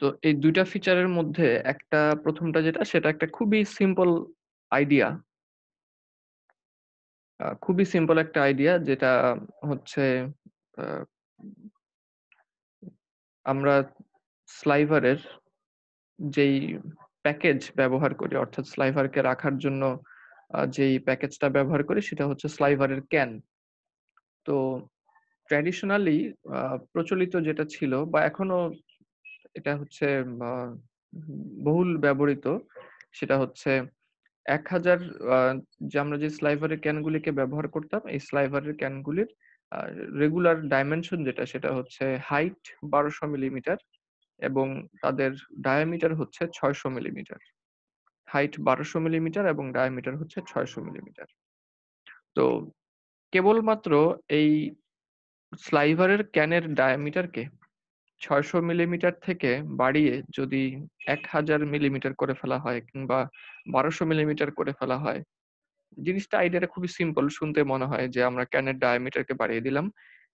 তো এই দুইটা ফিচারের মধ্যে একটা প্রথমটা যেটা সেটা একটা খুবই সিম্পল আইডিয়া খুবই সিম্পল একটা আইডিয়া যেটা হচ্ছে আমরা স্লাইভারের যেই প্যাকেজ ব্যবহার করি অর্থাৎ স্লাইভারকে রাখার জন্য যেই প্যাকেজটা ব্যবহার করি সেটা হচ্ছে স্লাইভারের ক্যান তো ট্র্যাডিশনালি প্রচলিত যেটা ছিল বা এখনো এটা হচ্ছে বহুল ব্যবহৃত সেটা হচ্ছে এক হাজার যে আমরা যে স্লাইভারের ক্যানগুলিকে ব্যবহার করতাম এই স্লাইভারের ক্যানগুলির রেগুলার ডাইমেনশন যেটা সেটা হচ্ছে হাইট বারোশো মিলিমিটার এবং তাদের ডায়ামিটার হচ্ছে ছয়শো মিলিমিটার হাইট বারোশো মিলিমিটার এবং ডায়ামিটার হচ্ছে ছয়শো মিলিমিটার তো কেবলমাত্র এই স্লাইভারের ক্যানের ডায়ামিটারকে ছয়শো মিলিমিটার থেকে বাড়িয়ে যদি এক হাজার মিলিমিটার করে ফেলা হয় কিংবা বারোশো মিলিমিটার করে ফেলা হয় জিনিসটা আইডিয়াটা খুবই সিম্পল শুনতে মনে হয় যে আমরা ক্যানের ডায়ামিটারকে বাড়িয়ে দিলাম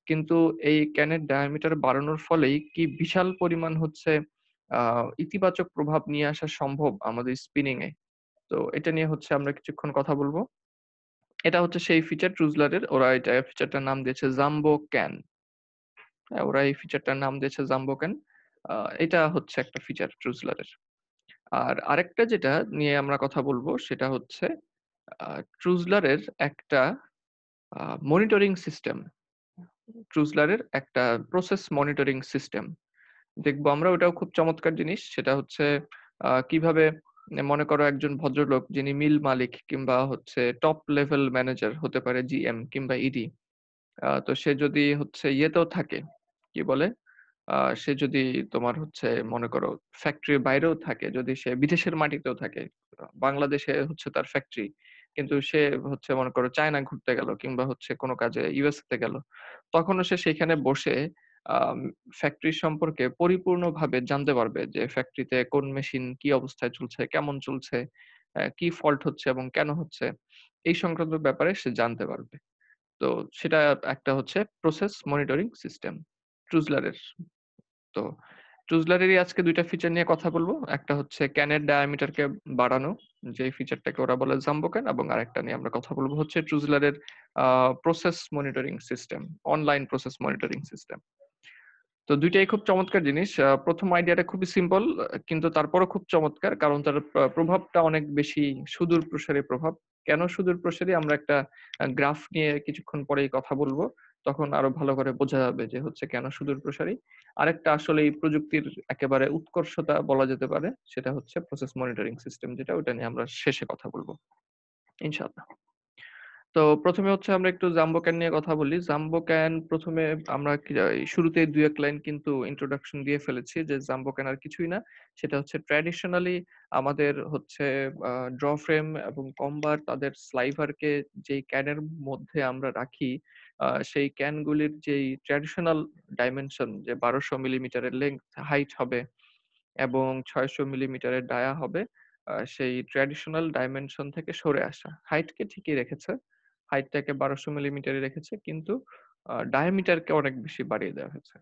কিন্তু এই ক্যানের ডায়ামিটার বাড়ানোর ফলেই কি বিশাল পরিমাণ হচ্ছে ইতিবাচক প্রভাব নিয়ে আসা সম্ভব আমাদের স্পিনিং এ তো এটা নিয়ে হচ্ছে আমরা কিছুক্ষণ কথা বলবো এটা হচ্ছে সেই ফিচার ট্রুজলারের ওরা এটা ফিচারটার নাম দিয়েছে জাম্বো ক্যান ওরা এই ফিচারটার নাম দিয়েছে জাম্বোকেন এটা হচ্ছে একটা ফিচার ট্রুজলারের আর আরেকটা যেটা নিয়ে আমরা কথা বলবো সেটা হচ্ছে ট্রুজলারের একটা মনিটরিং সিস্টেম ট্রুজলারের একটা প্রসেস মনিটরিং সিস্টেম দেখবো আমরা ওটাও খুব চমৎকার জিনিস সেটা হচ্ছে কিভাবে মনে করো একজন ভদ্রলোক যিনি মিল মালিক কিংবা হচ্ছে টপ লেভেল ম্যানেজার হতে পারে জিএম কিংবা ইডি e তো সে যদি হচ্ছে ইয়েতেও থাকে কি বলে সে যদি তোমার হচ্ছে মনে করো ফ্যাক্টরির বাইরেও থাকে যদি সে বিদেশের মাটিতেও থাকে বাংলাদেশে হচ্ছে তার ফ্যাক্টরি কিন্তু সে হচ্ছে মনে করো চায়না ঘুরতে গেল কিংবা হচ্ছে কোনো কাজে ইউএস তে গেল তখনও সে সেখানে বসে ফ্যাক্টরি সম্পর্কে পরিপূর্ণভাবে জানতে পারবে যে ফ্যাক্টরিতে কোন মেশিন কি অবস্থায় চলছে কেমন চলছে কি ফল্ট হচ্ছে এবং কেন হচ্ছে এই সংক্রান্ত ব্যাপারে সে জানতে পারবে তো সেটা একটা হচ্ছে প্রসেস মনিটরিং সিস্টেম ট্রুজলারের তো ট্রুজলারেরই আজকে দুইটা ফিচার নিয়ে কথা বলবো একটা হচ্ছে ক্যানের ডায়ামিটারকে বাড়ানো যে ফিচারটাকে ওরা বলে জাম্বো ক্যান এবং আরেকটা নিয়ে আমরা কথা বলবো হচ্ছে ট্রুজলারের process monitoring system online process monitoring system তো দুইটাই খুব চমৎকার জিনিস প্রথম আইডিয়াটা খুবই সিম্পল কিন্তু তারপরও খুব চমৎকার কারণ তার প্রভাবটা অনেক বেশি সুদূর প্রসারী প্রভাব কেন সুদূর প্রসারী আমরা একটা গ্রাফ নিয়ে কিছুক্ষণ পরেই কথা বলবো তখন আরো ভালো করে বোঝা যাবে যে হচ্ছে কেন সুদূর প্রসারী আরেকটা আসলে এই প্রযুক্তির একেবারে উৎকর্ষতা বলা যেতে পারে সেটা হচ্ছে প্রসেস মনিটরিং সিস্টেম যেটা ওটা নিয়ে আমরা শেষে কথা বলবো ইনশাআল্লাহ তো প্রথমে হচ্ছে আমরা একটু জাম্বো ক্যান নিয়ে কথা বলি জাম্বো ক্যান প্রথমে আমরা শুরুতে দুই এক লাইন কিন্তু ইন্ট্রোডাকশন দিয়ে ফেলেছি যে জাম্বো ক্যান আর কিছুই না সেটা হচ্ছে ট্র্যাডিশনালি আমাদের হচ্ছে ড্র ফ্রেম এবং কম্বার তাদের স্লাইভারকে যেই ক্যানের মধ্যে আমরা রাখি সেই ক্যানগুলির যেই ট্র্যাডিশনাল ডাইমেনশন যে বারোশো মিলিমিটারের লেন্থ হাইট হবে এবং ছয়শো মিলিমিটারের ডায়া হবে সেই ট্র্যাডিশনাল ডাইমেনশন থেকে সরে আসা হাইটকে ঠিকই রেখেছে হাইটটাকে বারোশো মিলিমিটারে রেখেছে কিন্তু ডায়ামিটারকে অনেক বেশি বাড়িয়ে দেওয়া হয়েছে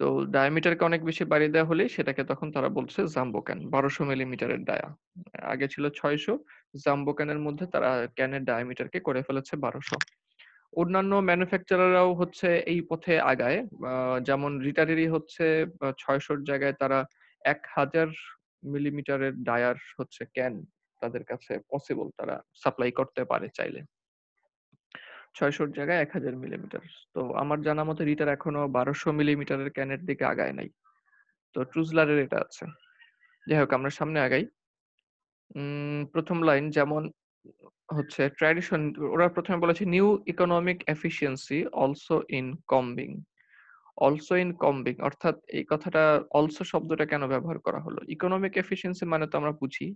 তো ডায়ামিটারকে অনেক বেশি বাড়িয়ে দেওয়া হলে সেটাকে তখন তারা বলছে জাম্বো ক্যান বারোশো মিলিমিটারের ডায়া আগে ছিল ছয়শো জাম্বো ক্যানের মধ্যে তারা ক্যানের ডায়ামিটারকে করে ফেলেছে বারোশো অন্যান্য ম্যানুফ্যাকচারাররাও হচ্ছে এই পথে আগায় যেমন রিটারেরই হচ্ছে ছয়শোর জায়গায় তারা এক হাজার মিলিমিটারের ডায়ার হচ্ছে ক্যান তাদের কাছে পসিবল তারা সাপ্লাই করতে পারে চাইলে ছয়শোর জায়গায় এক হাজার মিলিমিটার তো আমার জানা মতে রিটার এখনো বারোশো মিলিমিটারের ক্যানের দিকে আগায় নাই তো ট্রুজলারের এটা আছে যাই হোক আমরা সামনে আগাই প্রথম লাইন যেমন হচ্ছে ট্র্যাডিশন ওরা প্রথমে বলেছে new economic efficiency also in combing also in combing অর্থাৎ এই কথাটা অলসো শব্দটা কেন ব্যবহার করা হলো ইকোনমিক এফিসিয়েন্সি মানে তো আমরা বুঝি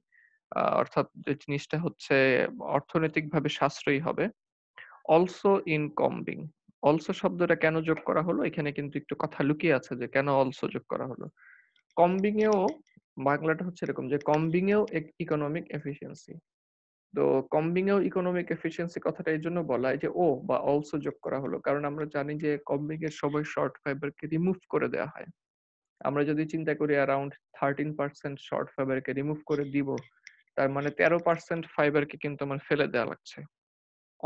অর্থাৎ যে জিনিসটা হচ্ছে অর্থনৈতিকভাবে সাশ্রয়ী হবে অলসো ইন কম্বিং অলসো শব্দটা কেন যোগ করা হলো এখানে কিন্তু একটু কথা লুকিয়ে আছে যে কেন অলসো যোগ করা হলো কম্বিং এও বাংলাটা হচ্ছে এরকম যে কম্বিং এও ইকোনমিক এফিসিয়েন্সি তো কম্বিং এর ইকোনমিক এফিসিয়েন্সি কথাটা এই জন্য বলা যে ও বা অলসো যোগ করা হলো কারণ আমরা জানি যে কম্বিং এর সময় শর্ট ফাইবার কে রিমুভ করে দেওয়া হয় আমরা যদি চিন্তা করি অ্যারাউন্ড থার্টিন পার্সেন্ট শর্ট কে রিমুভ করে দিব তার মানে তেরো পার্সেন্ট কে কিন্তু আমার ফেলে দেওয়া লাগছে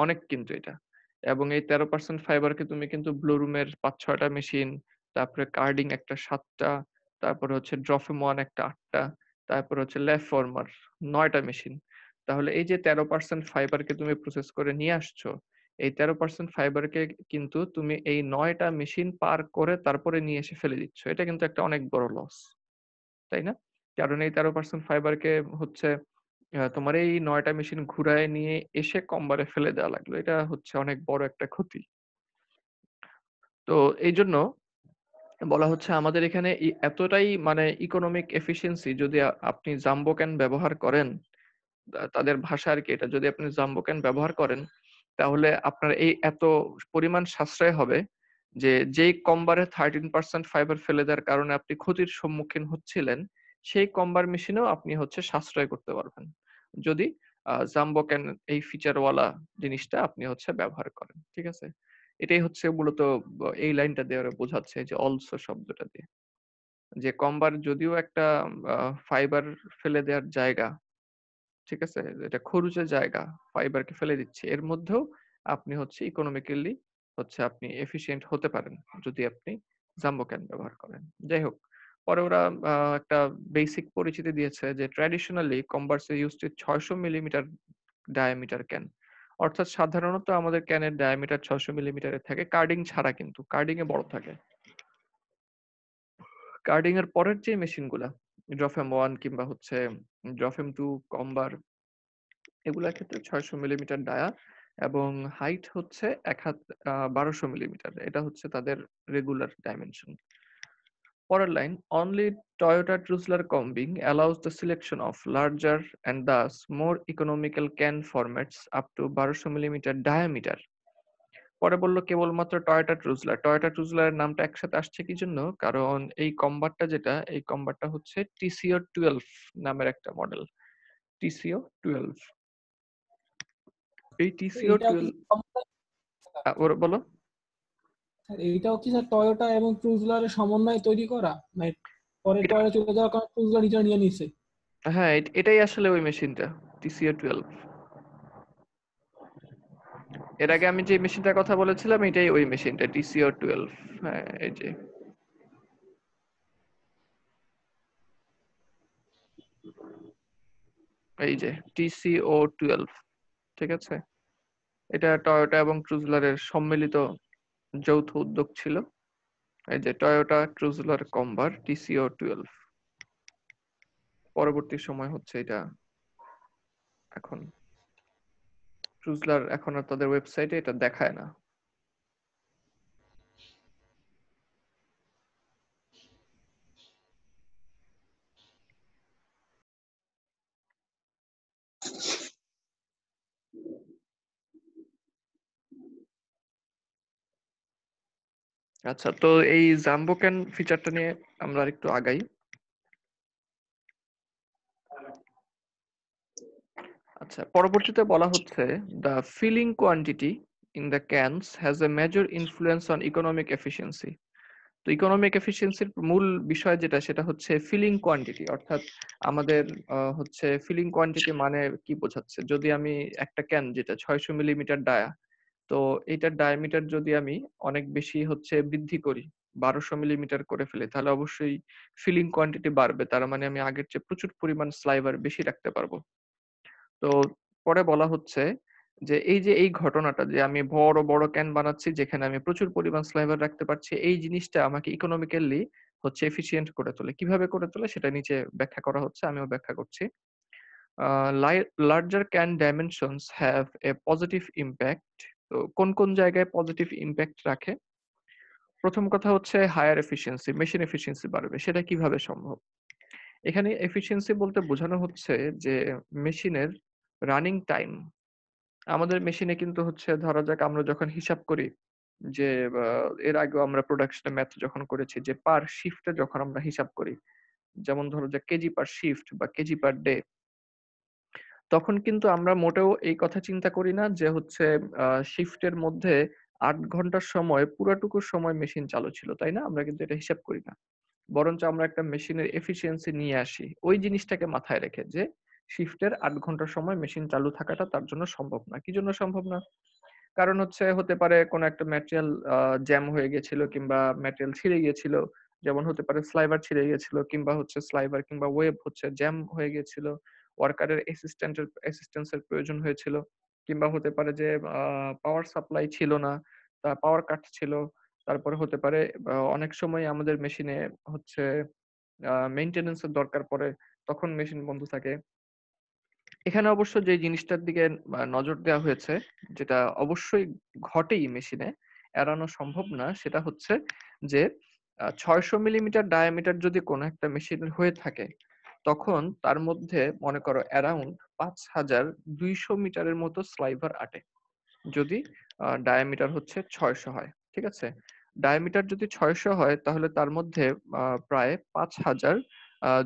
অনেক কিন্তু এটা এবং এই তেরো পার্সেন্ট কে তুমি কিন্তু এর পাঁচ ছয়টা মেশিন তারপরে কার্ডিং একটা সাতটা তারপরে হচ্ছে ড্রফেমন একটা আটটা তারপর হচ্ছে ল্যাব ফর্মার নয়টা মেশিন তাহলে এই যে তেরো পার্সেন্ট ফাইবারকে তুমি প্রসেস করে নিয়ে আসছো এই তেরো পার্সেন্ট ফাইবারকে কিন্তু তুমি এই নয়টা মেশিন পার করে তারপরে নিয়ে এসে ফেলে দিচ্ছ এটা কিন্তু একটা অনেক বড় লস তাই না কারণ এই তেরো পার্সেন্ট ফাইবারকে হচ্ছে তোমার এই নয়টা মেশিন ঘুরায় নিয়ে এসে কমবারে ফেলে দেওয়া লাগলো এটা হচ্ছে অনেক বড় একটা ক্ষতি তো এই জন্য বলা হচ্ছে আমাদের এখানে এতটাই মানে ইকোনমিক এফিসিয়েন্সি যদি আপনি জাম্বো ক্যান ব্যবহার করেন তাদের ভাষা আর কি এটা যদি আপনি জাম্বোক্যান ব্যবহার করেন তাহলে আপনার এই এত পরিমাণ সাশ্রয় হবে যে যেই কম্বারে থার্টিন পার্সেন্ট ফাইবার ফেলে দেওয়ার কারণে আপনি ক্ষতির সম্মুখীন হচ্ছিলেন সেই কম্বার মেশিনেও আপনি হচ্ছে সাশ্রয় করতে পারবেন যদি জাম্বোক্যান এই ফিচারওয়ালা জিনিসটা আপনি হচ্ছে ব্যবহার করেন ঠিক আছে এটাই হচ্ছে মূলত এই লাইনটা দিয়ে বোঝাচ্ছে যে অলসো শব্দটা দিয়ে যে কম্বার যদিও একটা ফাইবার ফেলে দেওয়ার জায়গা ঠিক আছে এটা খরুচের জায়গা ফাইবারকে ফেলে দিচ্ছে এর মধ্যেও আপনি হচ্ছে ইকোনমিক্যালি হচ্ছে আপনি এফিসিয়েন্ট হতে পারেন যদি আপনি জাম্বো ক্যান ব্যবহার করেন যাই হোক পরে ওরা একটা বেসিক পরিচিতি দিয়েছে যে ট্র্যাডিশনালি কম্বার্সে ইউজটি ছয়শো মিলিমিটার ডায়ামিটার ক্যান অর্থাৎ সাধারণত আমাদের ক্যানের ডায়ামিটার ছয়শো মিলিমিটারের থাকে কার্ডিং ছাড়া কিন্তু কার্ডিং এ বড় থাকে কার্ডিং এর পরের যে মেশিনগুলা ড্রফেম ওয়ান কিংবা হচ্ছে ড্রফেম টু কম্বার এগুলোর ক্ষেত্রে ছয়শো মিলিমিটার ডায়া এবং হাইট হচ্ছে এক হাত বারোশো মিলিমিটার এটা হচ্ছে তাদের রেগুলার ডাইমেনশন পরের line only Toyota Trützschler combing allows the selection of larger and thus more economical can formats up to বারোশো মিলিমিটার ডায়ামিটার পরে বললো কেবলমাত্র টয়টা ট্রুজলার টয়টা ক্রুজলার নামটা একসাথে আসছে কি জন্য কারণ এই কম্বারটা যেটা এই কম্বারটা হচ্ছে টিসিও টুয়েলভ নামের একটা মডেল টিসিও টুয়েলভ এই টিসিও টুয়েলভ বলো এইটাও কি স্যার টয়োটা এবং ট্রুজলারের সমন্বয় তৈরি করা মানে পরে টয়োটা চলে যাওয়ার কারণে ক্রুজলার এটা নিয়ে নিছে হ্যাঁ এটাই আসলে ওই মেশিনটা টিসিও টুয়েলভ এর আগে আমি যে মেশিনটার কথা বলেছিলাম এটাই ওই মেশিনটা টিসিও টুয়েলভ হ্যাঁ এই যে এই যে টিসিও টুয়েলভ ঠিক আছে এটা টয়োটা এবং ট্রুজলারের সম্মিলিত যৌথ উদ্যোগ ছিল এই যে Toyota Trützschler comber TCO twelve পরবর্তী সময় হচ্ছে এটা এখন ক্রুজলার এখন আর তাদের ওয়েবসাইটে এটা দেখায় না আচ্ছা তো এই জাম্বোকেন ফিচারটা নিয়ে আমরা একটু আগাই আচ্ছা পরবর্তীতে বলা হচ্ছে the filling quantity in the cans has a major influence on economic efficiency তো ইকোনমিক এফিসিয়েন্সির মূল বিষয় যেটা সেটা হচ্ছে ফিলিং কোয়ান্টিটি অর্থাৎ আমাদের হচ্ছে ফিলিং কোয়ান্টিটি মানে কি বোঝাচ্ছে যদি আমি একটা ক্যান যেটা ছয়শো মিলিমিটার ডায়া তো এটার ডায়ামিটার যদি আমি অনেক বেশি হচ্ছে বৃদ্ধি করি বারোশো মিলিমিটার করে ফেলে তাহলে অবশ্যই ফিলিং কোয়ান্টিটি বাড়বে তার মানে আমি আগের চেয়ে প্রচুর পরিমাণ স্লাইভার বেশি রাখতে পারবো তো পরে বলা হচ্ছে যে এই যে এই ঘটনাটা যে আমি বড় বড় ক্যান বানাচ্ছি যেখানে আমি প্রচুর পরিমাণ স্লাইভার রাখতে পারছি এই জিনিসটা আমাকে ইকোনমিক্যালি হচ্ছে এফিসিয়েন্ট করে তোলে কিভাবে করে তোলে সেটা নিচে ব্যাখ্যা করা হচ্ছে আমিও ব্যাখ্যা করছি larger can dimensions have a positive impact তো কোন কোন জায়গায় পজিটিভ ইম্প্যাক্ট রাখে প্রথম কথা হচ্ছে হায়ার এফিসিয়েন্সি মেশিন এফিসিয়েন্সি বাড়বে সেটা কিভাবে সম্ভব এখানে এফিসিয়েন্সি বলতে বোঝানো হচ্ছে যে মেশিনের রানিং টাইম আমাদের মেশিনে কিন্তু হচ্ছে ধরা যাক আমরা যখন হিসাব করি যে এর আগেও আমরা প্রোডাকশনে ম্যাথ যখন করেছি যে পার শিফটে যখন আমরা হিসাব করি যেমন ধরো যে কেজি পার শিফট বা কেজি পার ডে তখন কিন্তু আমরা মোটেও এই কথা চিন্তা করি না যে হচ্ছে শিফটের মধ্যে আট ঘন্টার সময় পুরাটুকু সময় মেশিন চালু ছিল তাই না আমরা কিন্তু এটা হিসাব করি না বরঞ্চ আমরা একটা মেশিনের এফিসিয়েন্সি নিয়ে আসি ওই জিনিসটাকে মাথায় রেখে যে শিফটের আট ঘন্টার সময় মেশিন চালু থাকাটা তার জন্য সম্ভব না কি জন্য সম্ভব না কারণ হচ্ছে হতে পারে কোনো একটা ম্যাটেরিয়াল জ্যাম হয়ে গেছিল কিংবা ম্যাটেরিয়াল ছিঁড়ে গিয়েছিল যেমন হতে পারে স্লাইভার ছিঁড়ে গিয়েছিল কিংবা হচ্ছে স্লাইভার কিংবা ওয়েব হচ্ছে জ্যাম হয়ে গিয়েছিল ওয়ার্কারের অ্যাসিস্ট্যান্টের অ্যাসিস্ট্যান্সের প্রয়োজন হয়েছিল কিংবা হতে পারে যে পাওয়ার সাপ্লাই ছিল না তা পাওয়ার কাট ছিল তারপরে হতে পারে অনেক সময় আমাদের মেশিনে হচ্ছে মেইনটেনেন্সের দরকার পড়ে তখন মেশিন বন্ধ থাকে এখানে অবশ্য যে জিনিসটার দিকে নজর দেওয়া হয়েছে যেটা অবশ্যই ঘটেই মেশিনে এড়ানো সম্ভব না সেটা হচ্ছে যে ছয়শো মিলিমিটার ডায়ামিটার যদি কোনো একটা মেশিন হয়ে থাকে তখন তার মধ্যে মনে করো অ্যারাউন্ড পাঁচ হাজার দুইশো মিটারের মতো স্লাইভার আটে যদি ডায়ামিটার হচ্ছে ছয়শো হয় ঠিক আছে ডায়ামিটার যদি ছয়শো হয় তাহলে তার মধ্যে প্রায় পাঁচ হাজার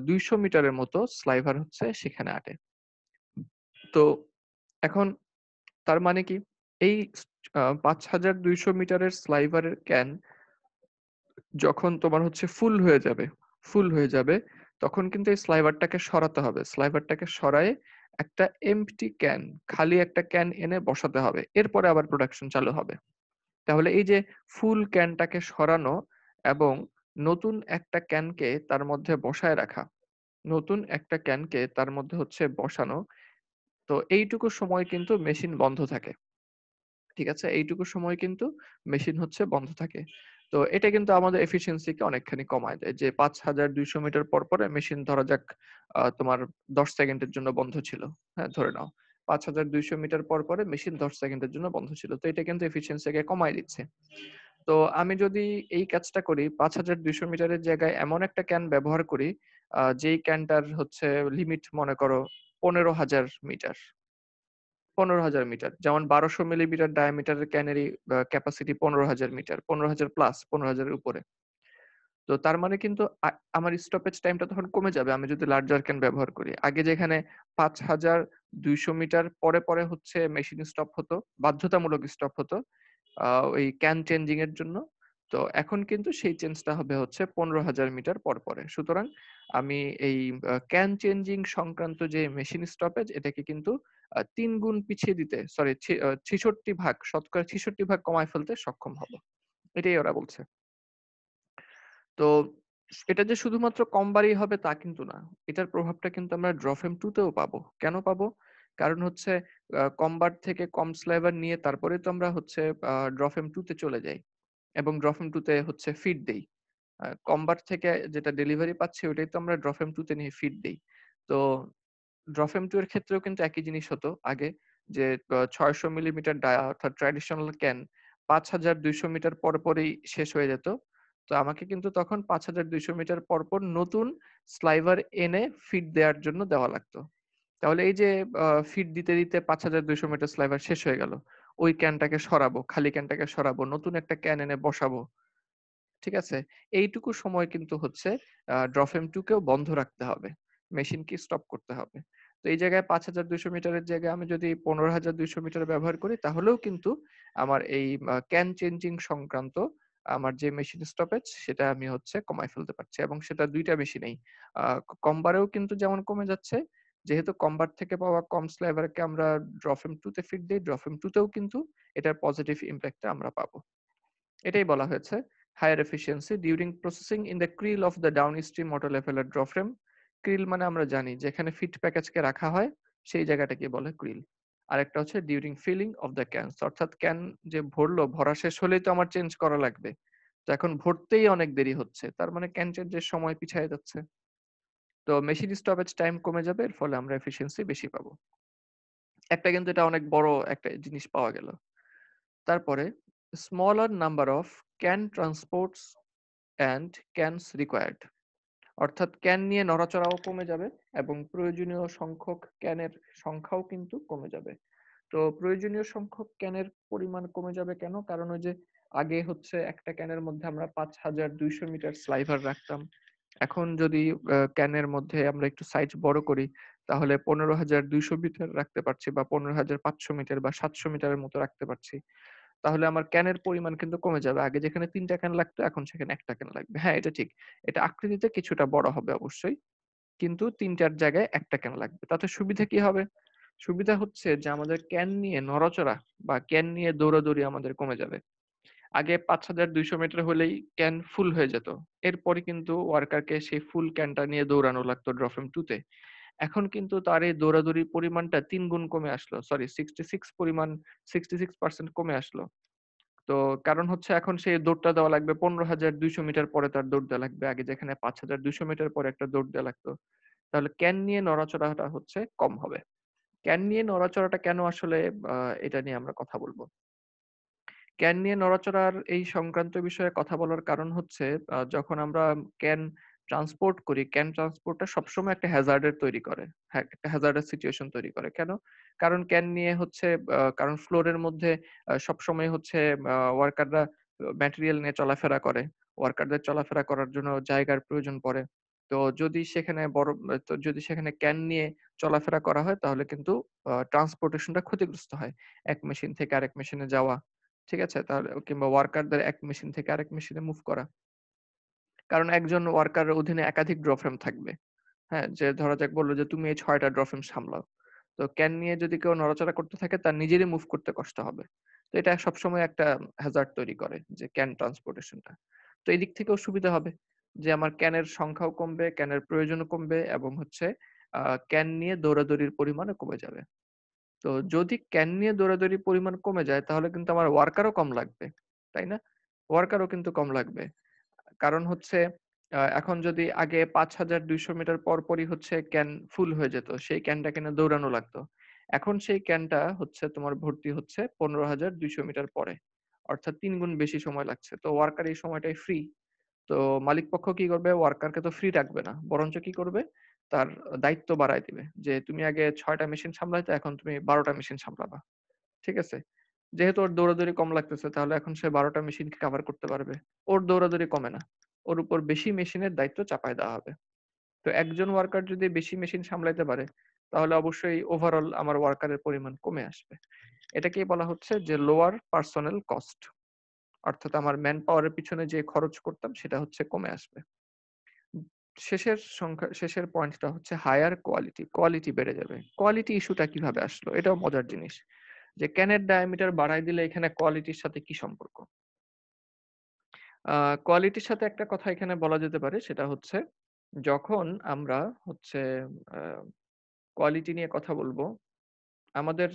দুইশো মিটারের মতো স্লাইভার হচ্ছে সেখানে আটে তো এখন তার মানে কি এই পাঁচ হাজার দুইশো মিটারের স্লাইভারের ক্যান যখন তোমার হচ্ছে ফুল হয়ে যাবে ফুল হয়ে যাবে তখন কিন্তু এই স্লাইভারটাকে সরাতে হবে স্লাইভারটাকে সরায় একটা এমটি ক্যান খালি একটা ক্যান এনে বসাতে হবে এরপরে আবার প্রোডাকশন চালু হবে তাহলে এই যে ফুল ক্যানটাকে সরানো এবং নতুন একটা ক্যানকে তার মধ্যে বসায় রাখা নতুন একটা ক্যানকে তার মধ্যে হচ্ছে বসানো তো এইটুকু সময় কিন্তু মেশিন বন্ধ থাকে ঠিক আছে এইটুকু সময় কিন্তু মেশিন হচ্ছে বন্ধ থাকে তো এটা কিন্তু আমাদের এফিসিয়েন্সিকে অনেকখানি কমায় দেয় যে পাঁচ হাজার দুইশো মিটার পর পরে মেশিন ধরা যাক তোমার দশ সেকেন্ডের জন্য বন্ধ ছিল হ্যাঁ ধরে নাও পাঁচ হাজার দুইশো মিটার পর পরে মেশিন দশ সেকেন্ডের জন্য বন্ধ ছিল তো এটা কিন্তু এফিসিয়েন্সিকে কমায় দিচ্ছে তো আমি যদি এই কাজটা করি পাঁচ হাজার দুইশো মিটারের জায়গায় এমন একটা ক্যান ব্যবহার করি যেই ক্যানটার হচ্ছে লিমিট মনে করো পনেরো হাজার মিটার পনেরো হাজার মিটার যেমন বারোশো মিলিমিটার ডায়ামিটারের ক্যানারি ক্যাপাসিটি পনেরো হাজার মিটার পনেরো হাজার প্লাস পনেরো হাজারের উপরে তো তার মানে কিন্তু আমার স্টপেজ টাইমটা তখন কমে যাবে আমি যদি লার্জার ক্যান ব্যবহার করি আগে যেখানে পাঁচ হাজার দুইশো মিটার পরে পরে হচ্ছে মেশিন স্টপ হতো বাধ্যতামূলক স্টপ হতো ওই ক্যান চেঞ্জিং এর জন্য তো এখন কিন্তু সেই চেঞ্জটা হবে হচ্ছে পনেরো হাজার মিটার পর পরে সুতরাং আমি এই ক্যান চেঞ্জিং সংক্রান্ত যে মেশিন স্টপেজ এটাকে কিন্তু তিন গুণ পিছিয়ে দিতে সরি ছেষট্টি ভাগ শতকরা ছেষট্টি ভাগ কমায় ফেলতে সক্ষম হব এটাই ওরা বলছে তো এটা যে শুধুমাত্র কমবারই হবে তা কিন্তু না এটার প্রভাবটা কিন্তু আমরা ড্রফেম তেও পাবো কেন পাবো কারণ হচ্ছে কমবার থেকে কম স্লাইভার নিয়ে তারপরে তো আমরা হচ্ছে ড্রফেম তে চলে যাই এবং ড্রফএম টুতে হচ্ছে ফিড দেই কম্বার থেকে যেটা ডেলিভারি পাচ্ছি ওটাই তো আমরা ড্রফেম টুতে নিয়ে ফিড দেই তো ড্রফএম টু এর ক্ষেত্রেও কিন্তু একই জিনিস হতো আগে যে ছয়শো মিলিমিটার ডায়া অর্থাৎ ট্র্যাডিশনাল ক্যান পাঁচ হাজার দুইশো মিটার পর পরই শেষ হয়ে যেত তো আমাকে কিন্তু তখন পাঁচ হাজার দুইশো মিটার পর পর নতুন স্লাইভার এনে ফিড দেওয়ার জন্য দেওয়া লাগতো তাহলে এই যে ফিড দিতে দিতে পাঁচ হাজার দুইশো মিটার স্লাইভার শেষ হয়ে গেল ওই ক্যানটাকে সরাবো খালি ক্যানটাকে সরাবো নতুন একটা ক্যান এনে বসাবো ঠিক আছে এইটুকু সময় কিন্তু হচ্ছে ড্রফেম টুকেও বন্ধ রাখতে হবে মেশিনকে স্টপ করতে হবে তো এই জায়গায় পাঁচ হাজার দুইশো মিটারের জায়গায় আমি যদি পনেরো হাজার দুইশো মিটার ব্যবহার করি তাহলেও কিন্তু আমার এই ক্যান চেঞ্জিং সংক্রান্ত আমার যে মেশিন স্টপেজ সেটা আমি হচ্ছে কমায় ফেলতে পারছি এবং সেটা দুইটা মেশিনেই কমবারেও কিন্তু যেমন কমে যাচ্ছে যেহেতু কম্বাট থেকে পাওয়া কম স্লাইভারকে আমরা ড্রফেম তে ফিট দিই ড্রফেম তেও কিন্তু এটার পজিটিভ ইম্প্যাক্টটা আমরা পাবো এটাই বলা হয়েছে higher efficiency during processing in the creel of the down stream auto লেভেলের ড্রফ্রেম ক্রিল মানে আমরা জানি যেখানে ফিট প্যাকেজকে রাখা হয় সেই জায়গাটাকে বলে ক্রিল আরেকটা হচ্ছে during filling of the can অর্থাৎ ক্যান যে ভরলো ভরা শেষ হলেই তো আমার চেঞ্জ করা লাগবে তো এখন ভরতেই অনেক দেরি হচ্ছে তার মানে ক্যান চেঞ্জের সময় পিছায় যাচ্ছে তো মেশিন স্টপেজ টাইম কমে যাবে এর ফলে আমরা এফিসিয়েন্সি বেশি পাবো একটা কিন্তু এটা অনেক বড় একটা জিনিস পাওয়া গেল তারপরে smaller number of can transports and cans required অর্থাৎ ক্যান নিয়ে নড়াচড়াও কমে যাবে এবং প্রয়োজনীয় সংখ্যক ক্যানের সংখ্যাও কিন্তু কমে যাবে তো প্রয়োজনীয় সংখ্যক ক্যানের পরিমাণ কমে যাবে কেন কারণ ওই যে আগে হচ্ছে একটা ক্যানের মধ্যে আমরা পাঁচ হাজার দুইশো মিটার স্লাইভার রাখতাম এখন যদি ক্যানের মধ্যে আমরা একটু সাইজ বড় করি তাহলে পনেরো হাজার দুইশো মিটার রাখতে পারছি বা পনেরো হাজার পাঁচশো মিটার বা সাতশো মিটারের মতো রাখতে পারছি তাহলে আমার ক্যানের পরিমাণ কিন্তু কমে যাবে আগে যেখানে তিনটা ক্যান লাগতো এখন সেখানে একটা ক্যান লাগবে হ্যাঁ এটা ঠিক এটা আকৃতিতে কিছুটা বড় হবে অবশ্যই কিন্তু তিনটার জায়গায় একটা ক্যান লাগবে তাতে সুবিধা কি হবে সুবিধা হচ্ছে যে আমাদের ক্যান নিয়ে নড়াচড়া বা ক্যান নিয়ে দৌড়াদৌড়ি আমাদের কমে যাবে আগে পাঁচ হাজার দুইশো মিটার হলেই ক্যান ফুল হয়ে যেত এরপরে কিন্তু ওয়ার্কারকে সেই ফুল ক্যানটা নিয়ে দৌড়ানো লাগতো ড্রফেম টুতে এখন কিন্তু তার এই দৌড়াদৌড়ির পরিমাণটা তিন গুণ কমে আসলো সরি সিক্সটি সিক্স পরিমাণ সিক্সটি সিক্স পার্সেন্ট কমে আসলো তো কারণ হচ্ছে এখন সেই দৌড়টা দেওয়া লাগবে পনেরো হাজার দুইশো মিটার পরে তার দৌড় দেওয়া লাগবে আগে যেখানে পাঁচ হাজার দুইশো মিটার পরে একটা দৌড় দেওয়া লাগতো তাহলে ক্যান নিয়ে নড়াচড়াটা হচ্ছে কম হবে ক্যান নিয়ে নড়াচড়াটা কেন আসলে এটা নিয়ে আমরা কথা বলবো ক্যান নিয়ে নড়াচড়ার এই সংক্রান্ত বিষয়ে কথা বলার কারণ হচ্ছে যখন আমরা ক্যান ট্রান্সপোর্ট করি ক্যান ট্রান্সপোর্টটা সবসময় একটা হ্যাজার্ডের তৈরি করে হ্যাঁ, একটা হ্যাজার্ডের সিচুয়েশন তৈরি করে কেন কারণ ক্যান নিয়ে হচ্ছে কারণ ফ্লোরের মধ্যে সবসময় হচ্ছে ওয়ার্কাররা ম্যাটেরিয়াল নিয়ে চলাফেরা করে ওয়ার্কারদের চলাফেরা করার জন্য জায়গার প্রয়োজন পড়ে তো যদি সেখানে বড় যদি সেখানে ক্যান নিয়ে চলাফেরা করা হয় তাহলে কিন্তু ট্রান্সপোর্টেশনটা ক্ষতিগ্রস্ত হয় এক মেশিন থেকে আরেক মেশিনে যাওয়া ঠিক আছে তাহলে কিংবা ওয়ার্কারদের এক মেশিন থেকে আরেক মেশিনে মুভ করা কারণ একজন ওয়ার্কারের অধীনে একাধিক ড্রফ্রেম থাকবে হ্যাঁ যে ধরা যাক বললো যে তুমি এই ছয়টা ড্রফ্রেম সামলাও তো ক্যান নিয়ে যদি কেউ নড়াচড়া করতে থাকে তার নিজেরই মুভ করতে কষ্ট হবে তো এটা সবসময় একটা হ্যাজার্ড তৈরি করে যে ক্যান ট্রান্সপোর্টেশনটা তো এই দিক থেকেও সুবিধা হবে যে আমার ক্যানের সংখ্যাও কমবে ক্যানের প্রয়োজনও কমবে এবং হচ্ছে ক্যান নিয়ে দৌড়াদৌড়ির পরিমাণও কমে যাবে তো যদি ক্যান নিয়ে দৌড়াদৌড়ির পরিমাণ কমে যায় তাহলে কিন্তু আমার ওয়ার্কারও কম লাগবে তাই না ওয়ার্কারও কিন্তু কম লাগবে কারণ হচ্ছে এখন যদি আগে পাঁচ হাজার দুইশো মিটার পরপরই হচ্ছে ক্যান ফুল হয়ে যেত সেই ক্যানটা কিনে দৌড়ানো লাগতো এখন সেই ক্যানটা হচ্ছে তোমার ভর্তি হচ্ছে পনেরো হাজার দুইশো মিটার পরে অর্থাৎ তিন গুণ বেশি সময় লাগছে তো ওয়ার্কার এই সময়টাই ফ্রি তো মালিক পক্ষ কি করবে ওয়ার্কারকে তো ফ্রি রাখবে না বরঞ্চ কি করবে তার দায়িত্ব বাড়ায় দিবে যে তুমি আগে ছয়টা মেশিন সামলাইতে এখন তুমি বারোটা মেশিন সামলাবা ঠিক আছে যেহেতু ওর দৌড়াদৌড়ি কম লাগতেছে তাহলে এখন সে বারোটা মেশিনকে কাভার করতে পারবে ওর দৌড়াদৌড়ি কমে না ওর উপর বেশি মেশিনের দায়িত্ব চাপায় দেওয়া হবে তো একজন ওয়ার্কার যদি বেশি মেশিন সামলাইতে পারে তাহলে অবশ্যই ওভারঅল আমার ওয়ার্কারের পরিমাণ কমে আসবে এটাকেই বলা হচ্ছে যে লোয়ার পার্সোনাল কস্ট অর্থাৎ আমার ম্যান পাওয়ারের পিছনে যে খরচ করতাম সেটা হচ্ছে কমে আসবে শেষের সংখ্যা শেষের পয়েন্টটা হচ্ছে হায়ার কোয়ালিটি কোয়ালিটি বেড়ে যাবে কোয়ালিটি ইস্যুটা কিভাবে আসলো এটাও মজার জিনিস যে ক্যানের ডায়ামিটার বাড়াই দিলে এখানে কোয়ালিটির সাথে কি সম্পর্ক কোয়ালিটির সাথে একটা কথা এখানে বলা যেতে পারে সেটা হচ্ছে যখন আমরা হচ্ছে কোয়ালিটি নিয়ে কথা বলবো আমাদের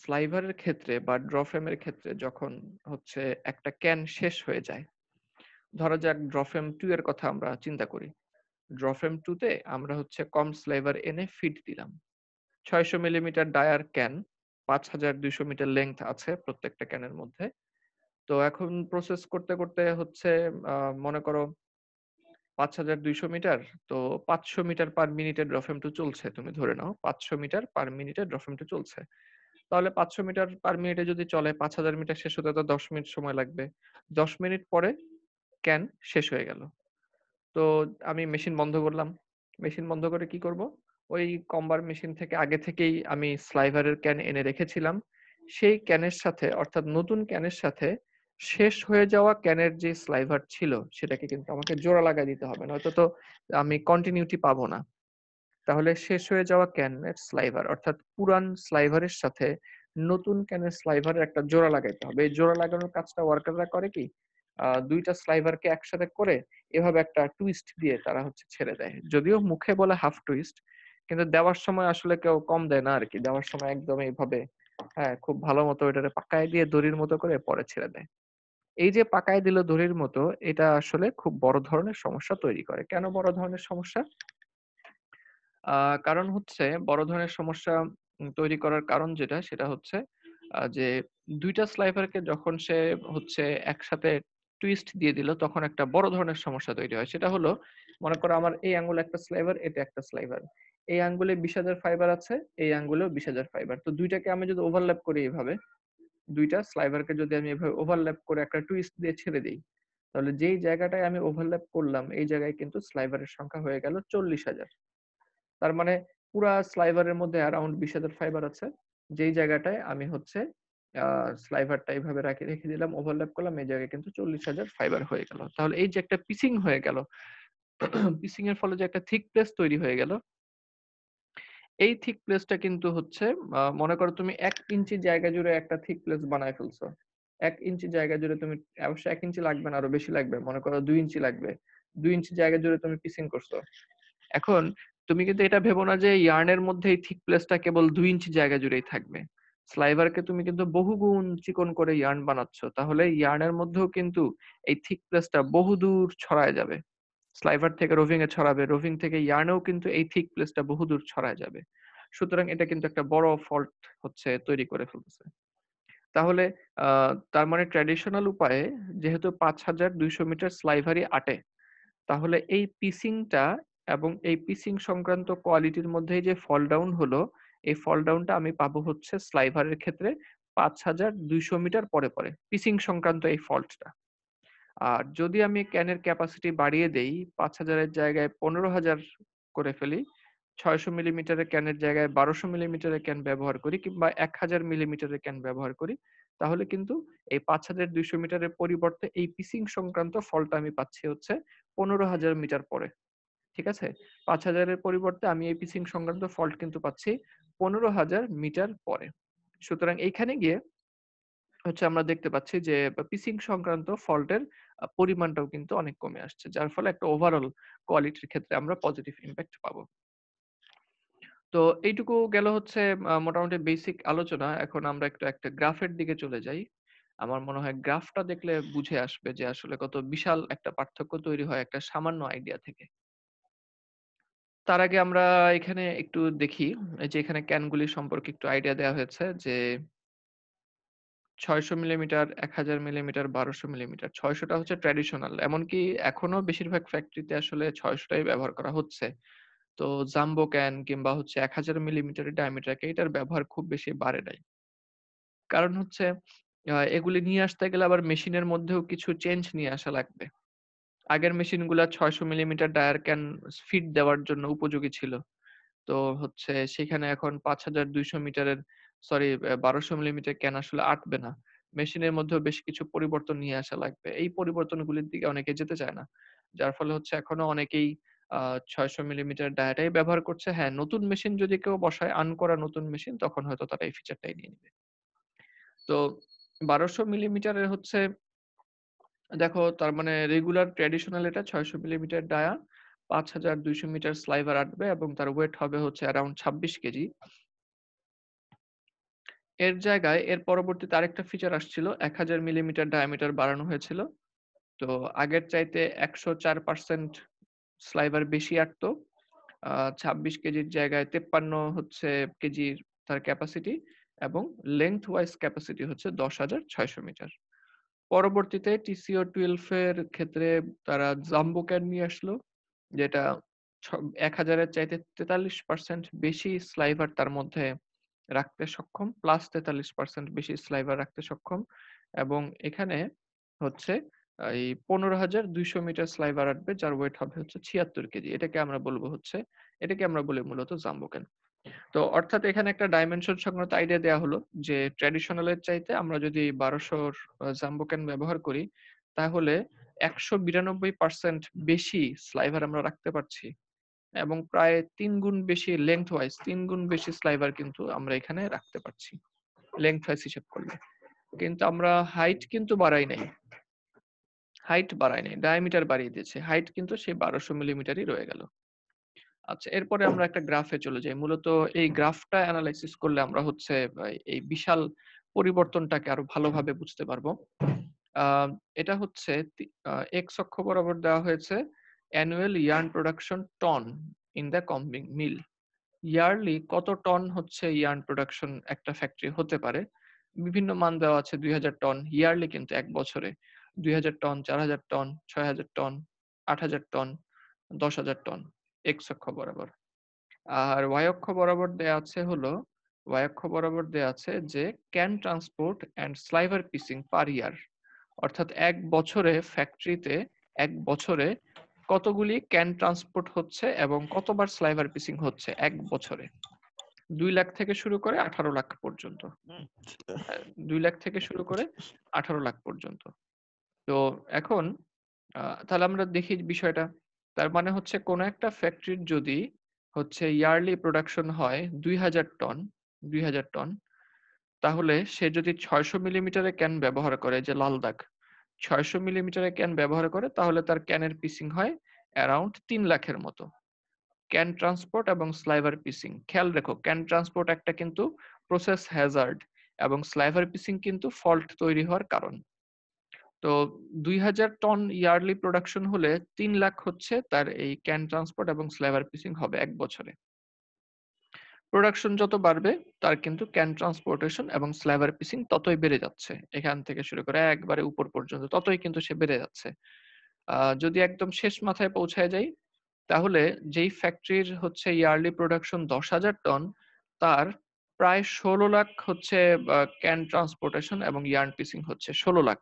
স্লাইভারের ক্ষেত্রে বা ড্রফ্রেমের ক্ষেত্রে যখন হচ্ছে একটা ক্যান শেষ হয়ে যায় ধরা যাক ড্রফ্রেম টু এর কথা আমরা চিন্তা করি ড্রফেম টুতে আমরা হচ্ছে কম স্লেভার এনে ফিট দিলাম ছয়শো মিলিমিটার ডায়ার ক্যান পাঁচ হাজার দুইশো মিটার লেংথ আছে প্রত্যেকটা ক্যানের মধ্যে তো এখন প্রসেস করতে করতে হচ্ছে মনে করো পাঁচ হাজার দুইশো মিটার তো পাঁচশো মিটার পার মিনিটে ড্রফেম টু চলছে তুমি ধরে নাও পাঁচশো মিটার পার মিনিটে ড্রফেম টু চলছে তাহলে পাঁচশো মিটার পার মিনিটে যদি চলে পাঁচ হাজার মিটার শেষ হতে তো দশ মিনিট সময় লাগবে দশ মিনিট পরে ক্যান শেষ হয়ে গেল তো আমি মেশিন বন্ধ করলাম মেশিন বন্ধ করে কি করব ওই কম্বার মেশিন থেকে আগে থেকেই আমি স্লাইভারের ক্যান এনে রেখেছিলাম সেই ক্যানের সাথে অর্থাৎ নতুন ক্যানের সাথে শেষ হয়ে যাওয়া ক্যানের যে স্লাইভার ছিল সেটাকে কিন্তু আমাকে জোড়া লাগাই দিতে হবে নয়তো তো আমি কন্টিনিউটি পাবো না তাহলে শেষ হয়ে যাওয়া ক্যানের স্লাইভার অর্থাৎ পুরান স্লাইভারের সাথে নতুন ক্যানের স্লাইভারের একটা জোড়া লাগাইতে হবে এই জোড়া লাগানোর কাজটা ওয়ার্কাররা করে কি দুইটা স্লাইভারকে একসাথে করে এভাবে একটা টুইস্ট দিয়ে তারা হচ্ছে ছেড়ে দেয় যদিও মুখে বলে হাফ টুইস্ট কিন্তু দেওয়ার সময় আসলে কেউ কম দেয় না আর কি দেওয়ার সময় একদম এইভাবে হ্যাঁ খুব ভালো মতো ওইটারে পাকায় দিয়ে দড়ির মতো করে পরে ছেড়ে দেয় এই যে পাকায় দিল দড়ির মতো এটা আসলে খুব বড় ধরনের সমস্যা তৈরি করে কেন বড় ধরনের সমস্যা কারণ হচ্ছে বড় ধরনের সমস্যা তৈরি করার কারণ যেটা সেটা হচ্ছে যে দুইটা স্লাইভারকে যখন সে হচ্ছে একসাথে টুইস্ট দিয়ে দিল তখন একটা বড় ধরনের সমস্যা তৈরি হয় সেটা হলো মনে করো আমার এই আঙ্গুল একটা স্লাইভার এটা একটা স্লাইভার এই আঙ্গুলে বিশ হাজার ফাইবার আছে এই আঙ্গুলেও বিশ হাজার ফাইবার তো দুইটাকে আমি যদি ওভারল্যাপ করি এইভাবে দুইটা স্লাইভারকে যদি আমি এভাবে ওভারল্যাপ করে একটা টুইস্ট দিয়ে ছেড়ে দিই তাহলে যেই জায়গাটায় আমি ওভারল্যাপ করলাম এই জায়গায় কিন্তু স্লাইভারের সংখ্যা হয়ে গেল চল্লিশ হাজার তার মানে পুরা স্লাইভারের মধ্যে অ্যারাউন্ড বিশ হাজার ফাইবার আছে যেই জায়গাটায় আমি হচ্ছে স্লাইভারটা এইভাবে রাখি রেখে দিলাম ওভারল্যাপ করলাম এই জায়গায় কিন্তু চল্লিশ হাজার ফাইবার হয়ে গেল তাহলে এই যে একটা পিসিং হয়ে গেল পিসিং এর ফলে যে একটা থিক প্লেস তৈরি হয়ে গেল এই থিক প্লেসটা কিন্তু হচ্ছে মনে করো তুমি এক ইঞ্চি জায়গা জুড়ে একটা থিক প্লেস বানায় ফেলছো এক ইঞ্চি জায়গা জুড়ে তুমি অবশ্য এক ইঞ্চি লাগবে না আরো বেশি লাগবে মনে করো দুই ইঞ্চি লাগবে দুই ইঞ্চি জায়গা জুড়ে তুমি পিসিং করছো এখন তুমি কিন্তু এটা ভেবো না যে ইয়ার্নের মধ্যে এই থিক প্লেসটা কেবল দুই ইঞ্চি জায়গা জুড়েই থাকবে স্লাইভারকে তুমি কিন্তু বহুগুণ চিকন করে ইয়ার্ন বানাচ্ছ তাহলে ইয়ার্নের মধ্যেও কিন্তু এই থিকনেসটা বহুদূর ছড়ায় যাবে স্লাইভার থেকে রোভিং এ ছড়াবে রোভিং থেকে ইয়ার্নেও কিন্তু এই থিক প্লেসটা বহুদূর ছড়ায় যাবে সুতরাং এটা কিন্তু একটা বড় ফল্ট হচ্ছে তৈরি করে ফেলতেছে তাহলে তার মানে ট্র্যাডিশনাল উপায়ে যেহেতু পাঁচ হাজার দুইশো মিটার স্লাইভারি আটে তাহলে এই পিসিংটা এবং এই পিসিং সংক্রান্ত কোয়ালিটির মধ্যে যে ফল ডাউন হলো এই ফল ডাউনটা আমি পাবো হচ্ছে স্লাইভারের ক্ষেত্রে পাঁচ হাজার দুইশো মিটার পরে পরে পিসিং সংক্রান্ত এই ফল্টটা আর যদি আমি ক্যানের ক্যাপাসিটি বাড়িয়ে দেই পাঁচ হাজারের জায়গায় পনেরো হাজার করে ফেলি ছয়শো মিলিমিটারের ক্যানের জায়গায় বারোশো মিলিমিটারের ক্যান ব্যবহার করি কিংবা এক হাজার মিলিমিটারের ক্যান ব্যবহার করি তাহলে কিন্তু এই পাঁচ হাজার দুইশো মিটারের পরিবর্তে এই পিসিং সংক্রান্ত ফলটা আমি পাচ্ছি হচ্ছে পনেরো হাজার মিটার পরে ঠিক আছে পাঁচ হাজারের পরিবর্তে আমি এই পিসিং সংক্রান্ত ফল্ট কিন্তু পাচ্ছি পনেরো হাজার মিটার পরে সুতরাং এইখানে গিয়ে হচ্ছে আমরা দেখতে পাচ্ছি যে পিসিং সংক্রান্ত ফল্টের পরিমাণটাও কিন্তু অনেক কমে আসছে যার ফলে একটা ওভারঅল কোয়ালিটির ক্ষেত্রে আমরা পজিটিভ ইম্প্যাক্ট পাবো তো এইটুকু গেল হচ্ছে মোটামুটি বেসিক আলোচনা এখন আমরা একটু একটা গ্রাফের দিকে চলে যাই আমার মনে হয় গ্রাফটা দেখলে বুঝে আসবে যে আসলে কত বিশাল একটা পার্থক্য তৈরি হয় একটা সামান্য আইডিয়া থেকে তার আগে আমরা এখানে একটু দেখি যে এখানে ক্যানগুলি সম্পর্কে একটু আইডিয়া দেওয়া হয়েছে যে ছয়শো মিলিমিটার এক হাজার মিলিমিটার বারোশো মিলিমিটার ছয়শোটা হচ্ছে ট্র্যাডিশনাল এমনকি এখনো বেশিরভাগ ফ্যাক্টরিতে আসলে ছয়শোটাই ব্যবহার করা হচ্ছে তো জাম্বো ক্যান কিংবা হচ্ছে এক হাজার মিলিমিটারের ডায়ামিটারকে এটার ব্যবহার খুব বেশি বাড়ে নাই কারণ হচ্ছে এগুলি নিয়ে আসতে গেলে আবার মেশিনের মধ্যেও কিছু চেঞ্জ নিয়ে আসা লাগবে আগের মেশিনগুলো ছয়শো মিলিমিটার ডায়ার ক্যান ফিট দেওয়ার জন্য উপযোগী ছিল তো হচ্ছে সেখানে এখন পাঁচ হাজার দুইশো মিটারের সরি বারোশো মিলিমিটার ক্যান আসলে আটবে না মেশিনের মধ্যে বেশ কিছু পরিবর্তন নিয়ে আসা লাগবে এই পরিবর্তনগুলির দিকে অনেকে যেতে চায় না যার ফলে হচ্ছে এখনো অনেকেই ছয়শো মিলিমিটার ডায়াটাই ব্যবহার করছে হ্যাঁ নতুন মেশিন যদি কেউ বসায় আন করা নতুন মেশিন তখন হয়তো তারা এই ফিচারটাই নিয়ে নেবে তো বারোশো মিলিমিটারের হচ্ছে দেখো তার মানে রেগুলার ট্র্যাডিশনাল এটা ছয়শো মিলিমিটার ডায়া পাঁচ হাজার দুইশো মিটার স্লাইভার আঁটবে এবং তার ওয়েট হবে হচ্ছে অ্যারাউন্ড ছাব্বিশ কেজি এর জায়গায় এর পরবর্তীতে আরেকটা ফিচার আসছিল এক হাজার মিলিমিটার ডায়ামিটার বাড়ানো হয়েছিল তো আগের চাইতে একশো চার পার্সেন্ট স্লাইভার বেশি আঁটতো ছাব্বিশ কেজির জায়গায় তেপ্পান্ন হচ্ছে কেজির তার ক্যাপাসিটি এবং লেন্থ ওয়াইজ ক্যাপাসিটি হচ্ছে দশ হাজার ছয়শো মিটার পরবর্তীতে টিসিও টুয়েলভ এর ক্ষেত্রে তারা জাম্বো ক্যান নিয়ে আসলো যেটা এক হাজারের চাইতে তেতাল্লিশ পার্সেন্ট বেশি স্লাইভার তার মধ্যে রাখতে সক্ষম প্লাস তেতাল্লিশ পার্সেন্ট বেশি স্লাইভার রাখতে সক্ষম এবং এখানে হচ্ছে এই পনেরো হাজার দুইশো মিটার স্লাইভার আটবে যার ওয়েট হবে হচ্ছে ছিয়াত্তর কেজি এটাকে আমরা বলবো হচ্ছে এটাকে আমরা বলি মূলত জাম্বোকেন তো অর্থাৎ এখানে একটা ডাইমেনশন সংক্রান্ত আইডিয়া দেওয়া হলো যে ট্র্যাডিশনালের চাইতে আমরা যদি বারোশোর ক্যান ব্যবহার করি তাহলে একশো বিরানব্বই পার্সেন্ট বেশি স্লাইভার আমরা রাখতে পারছি এবং প্রায় তিন গুণ বেশি লেংথ ওয়াইজ তিন গুণ বেশি স্লাইভার কিন্তু আমরা এখানে রাখতে পারছি লেংথ ওয়াইজ হিসেব করলে কিন্তু আমরা হাইট কিন্তু বাড়াই নাই হাইট বাড়াই নাই ডায়ামিটার বাড়িয়ে দিয়েছে হাইট কিন্তু সেই বারোশো মিলিমিটারই রয়ে গেল আচ্ছা এরপরে আমরা একটা গ্রাফে চলে যাই মূলত এই গ্রাফটা অ্যানালাইসিস করলে আমরা হচ্ছে এই বিশাল পরিবর্তনটাকে আরো ভালোভাবে বুঝতে পারবো এটা হচ্ছে এক্স অক্ষ বরাবর দেওয়া হয়েছে annual yarn production ton in the combing mill yearly কত টন হচ্ছে ইয়ার্ন প্রোডাকশন একটা ফ্যাক্টরি হতে পারে বিভিন্ন মান দেওয়া আছে দুই হাজার টন ইয়ারলি কিন্তু এক বছরে দুই হাজার টন চার হাজার টন ছয় হাজার টন আট হাজার টন দশ হাজার টন এক্স অক্ষ বরাবর আর ওয়াই অক্ষ বরাবর দেয়া আছে হলো ওয়াই অক্ষ বরাবর দেয়া আছে যে can transport and sliver piecing per year অর্থাৎ এক বছরে ফ্যাক্টরিতে এক বছরে কতগুলি ক্যান ট্রান্সপোর্ট হচ্ছে এবং কতবার স্লাইভার পিসিং হচ্ছে এক বছরে দুই লাখ থেকে শুরু করে আঠারো লাখ পর্যন্ত দুই লাখ থেকে শুরু করে আঠারো লাখ পর্যন্ত তো এখন তাহলে আমরা দেখি বিষয়টা তার মানে হচ্ছে কোনো একটা ফ্যাক্টরির যদি হচ্ছে ইয়ারলি প্রোডাকশন হয় দুই হাজার টন দুই হাজার টন তাহলে সে যদি ছয়শো মিলিমিটারে ক্যান ব্যবহার করে যে লাল দাগ ছয়শো মিলিমিটারে ক্যান ব্যবহার করে তাহলে তার ক্যানের পিসিং হয় অ্যারাউন্ড তিন লাখের মতো ক্যান ট্রান্সপোর্ট এবং স্লাইভার পিসিং খেয়াল রেখো ক্যান ট্রান্সপোর্ট একটা কিন্তু প্রসেস হ্যাজার্ড এবং স্লাইভার পিসিং কিন্তু ফল্ট তৈরি হওয়ার কারণ তো দুই হাজার টন ইয়ারলি প্রোডাকশন হলে তিন লাখ হচ্ছে তার এই ক্যান ট্রান্সপোর্ট এবং স্ল্যাভার পিসিং হবে এক বছরে প্রোডাকশন যত বাড়বে তার কিন্তু ক্যান ট্রান্সপোর্টেশন এবং স্ল্যাভার পিসিং ততই বেড়ে যাচ্ছে এখান থেকে শুরু করে একবারে উপর পর্যন্ত ততই কিন্তু সে বেড়ে যাচ্ছে যদি একদম শেষ মাথায় পৌঁছায় যাই তাহলে যেই ফ্যাক্টরির হচ্ছে ইয়ারলি প্রোডাকশন দশ হাজার টন তার প্রায় ষোলো লাখ হচ্ছে ক্যান ট্রান্সপোর্টেশন এবং ইয়ার্ন পিসিং হচ্ছে ষোলো লাখ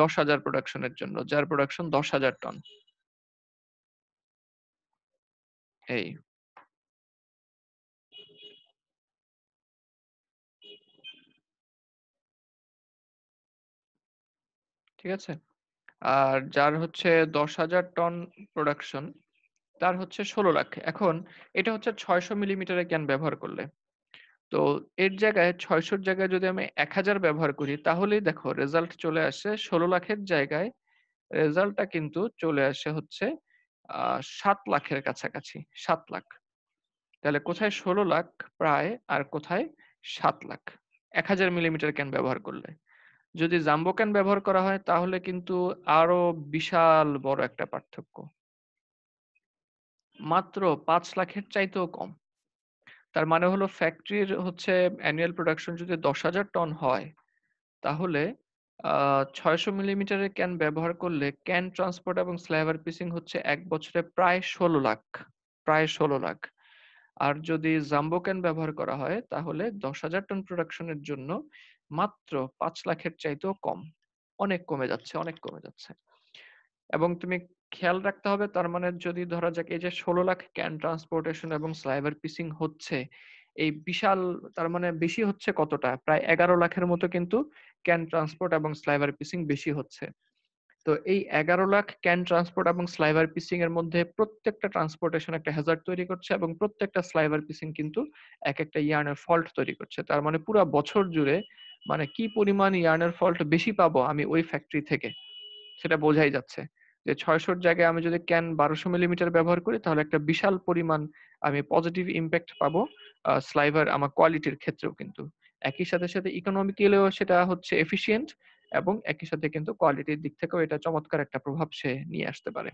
দশ হাজার প্রোডাকশনের জন্য যার প্রোডাকশন দশ হাজার টন এই ঠিক আছে আর যার হচ্ছে দশ হাজার টন প্রোডাকশন তার হচ্ছে ষোলো লাখ এখন এটা হচ্ছে ছয়শো মিলিমিটারের ক্যান ব্যবহার করলে তো এর জায়গায় ছয়শোর জায়গায় যদি আমি এক হাজার ব্যবহার করি তাহলেই দেখো রেজাল্ট চলে আসে ষোলো লাখের জায়গায় রেজাল্টটা কিন্তু চলে আসে হচ্ছে সাত লাখের কাছাকাছি সাত লাখ তাহলে কোথায় ষোলো লাখ প্রায় আর কোথায় সাত লাখ এক হাজার মিলিমিটার ক্যান ব্যবহার করলে যদি জাম্বো ক্যান ব্যবহার করা হয় তাহলে কিন্তু আরো বিশাল বড় একটা পার্থক্য মাত্র পাঁচ লাখের চাইতেও কম তার মানে হলো ফ্যাক্টরির হচ্ছে অ্যানুয়াল প্রোডাকশন যদি দশ হাজার টন হয় তাহলে ছয়শো মিলিমিটারের ক্যান ব্যবহার করলে ক্যান ট্রান্সপোর্ট এবং স্ল্যাভার পিসিং হচ্ছে এক বছরে প্রায় ষোলো লাখ প্রায় ষোলো লাখ আর যদি জাম্বো ক্যান ব্যবহার করা হয় তাহলে দশ হাজার টন প্রোডাকশনের জন্য মাত্র পাঁচ লাখের চাইতেও কম অনেক কমে যাচ্ছে অনেক কমে যাচ্ছে এবং তুমি খেয়াল রাখতে হবে তার মানে যদি ধরা যাক এই যে ষোলো লাখ ক্যান ট্রান্সপোর্টেশন এবং স্লাইভার পিসিং হচ্ছে এই বিশাল তার মানে বেশি হচ্ছে কতটা প্রায় এগারো লাখের মতো কিন্তু ক্যান ট্রান্সপোর্ট এবং স্লাইভার পিসিং বেশি হচ্ছে তো এই এগারো লাখ ক্যান ট্রান্সপোর্ট এবং স্লাইভার পিসিং এর মধ্যে প্রত্যেকটা ট্রান্সপোর্টেশন একটা হেজার তৈরি করছে এবং প্রত্যেকটা স্লাইভার পিসিং কিন্তু এক একটা ইয়ার্নের ফল্ট তৈরি করছে তার মানে পুরো বছর জুড়ে মানে কি পরিমাণ ইয়ার্নের ফল্ট বেশি পাবো আমি ওই ফ্যাক্টরি থেকে সেটা বোঝাই যাচ্ছে যে ছয়শোর জায়গায় আমি যদি ক্যান বারোশো মিলিমিটার ব্যবহার করি তাহলে একটা বিশাল পরিমাণ আমি পজিটিভ ইম্প্যাক্ট পাবো স্লাইভার আমার কোয়ালিটির ক্ষেত্রেও কিন্তু একই সাথে সাথে ইকোনমিক্যালিও সেটা হচ্ছে এফিসিয়েন্ট এবং একই সাথে কিন্তু কোয়ালিটির দিক থেকেও এটা চমৎকার একটা প্রভাব সে নিয়ে আসতে পারে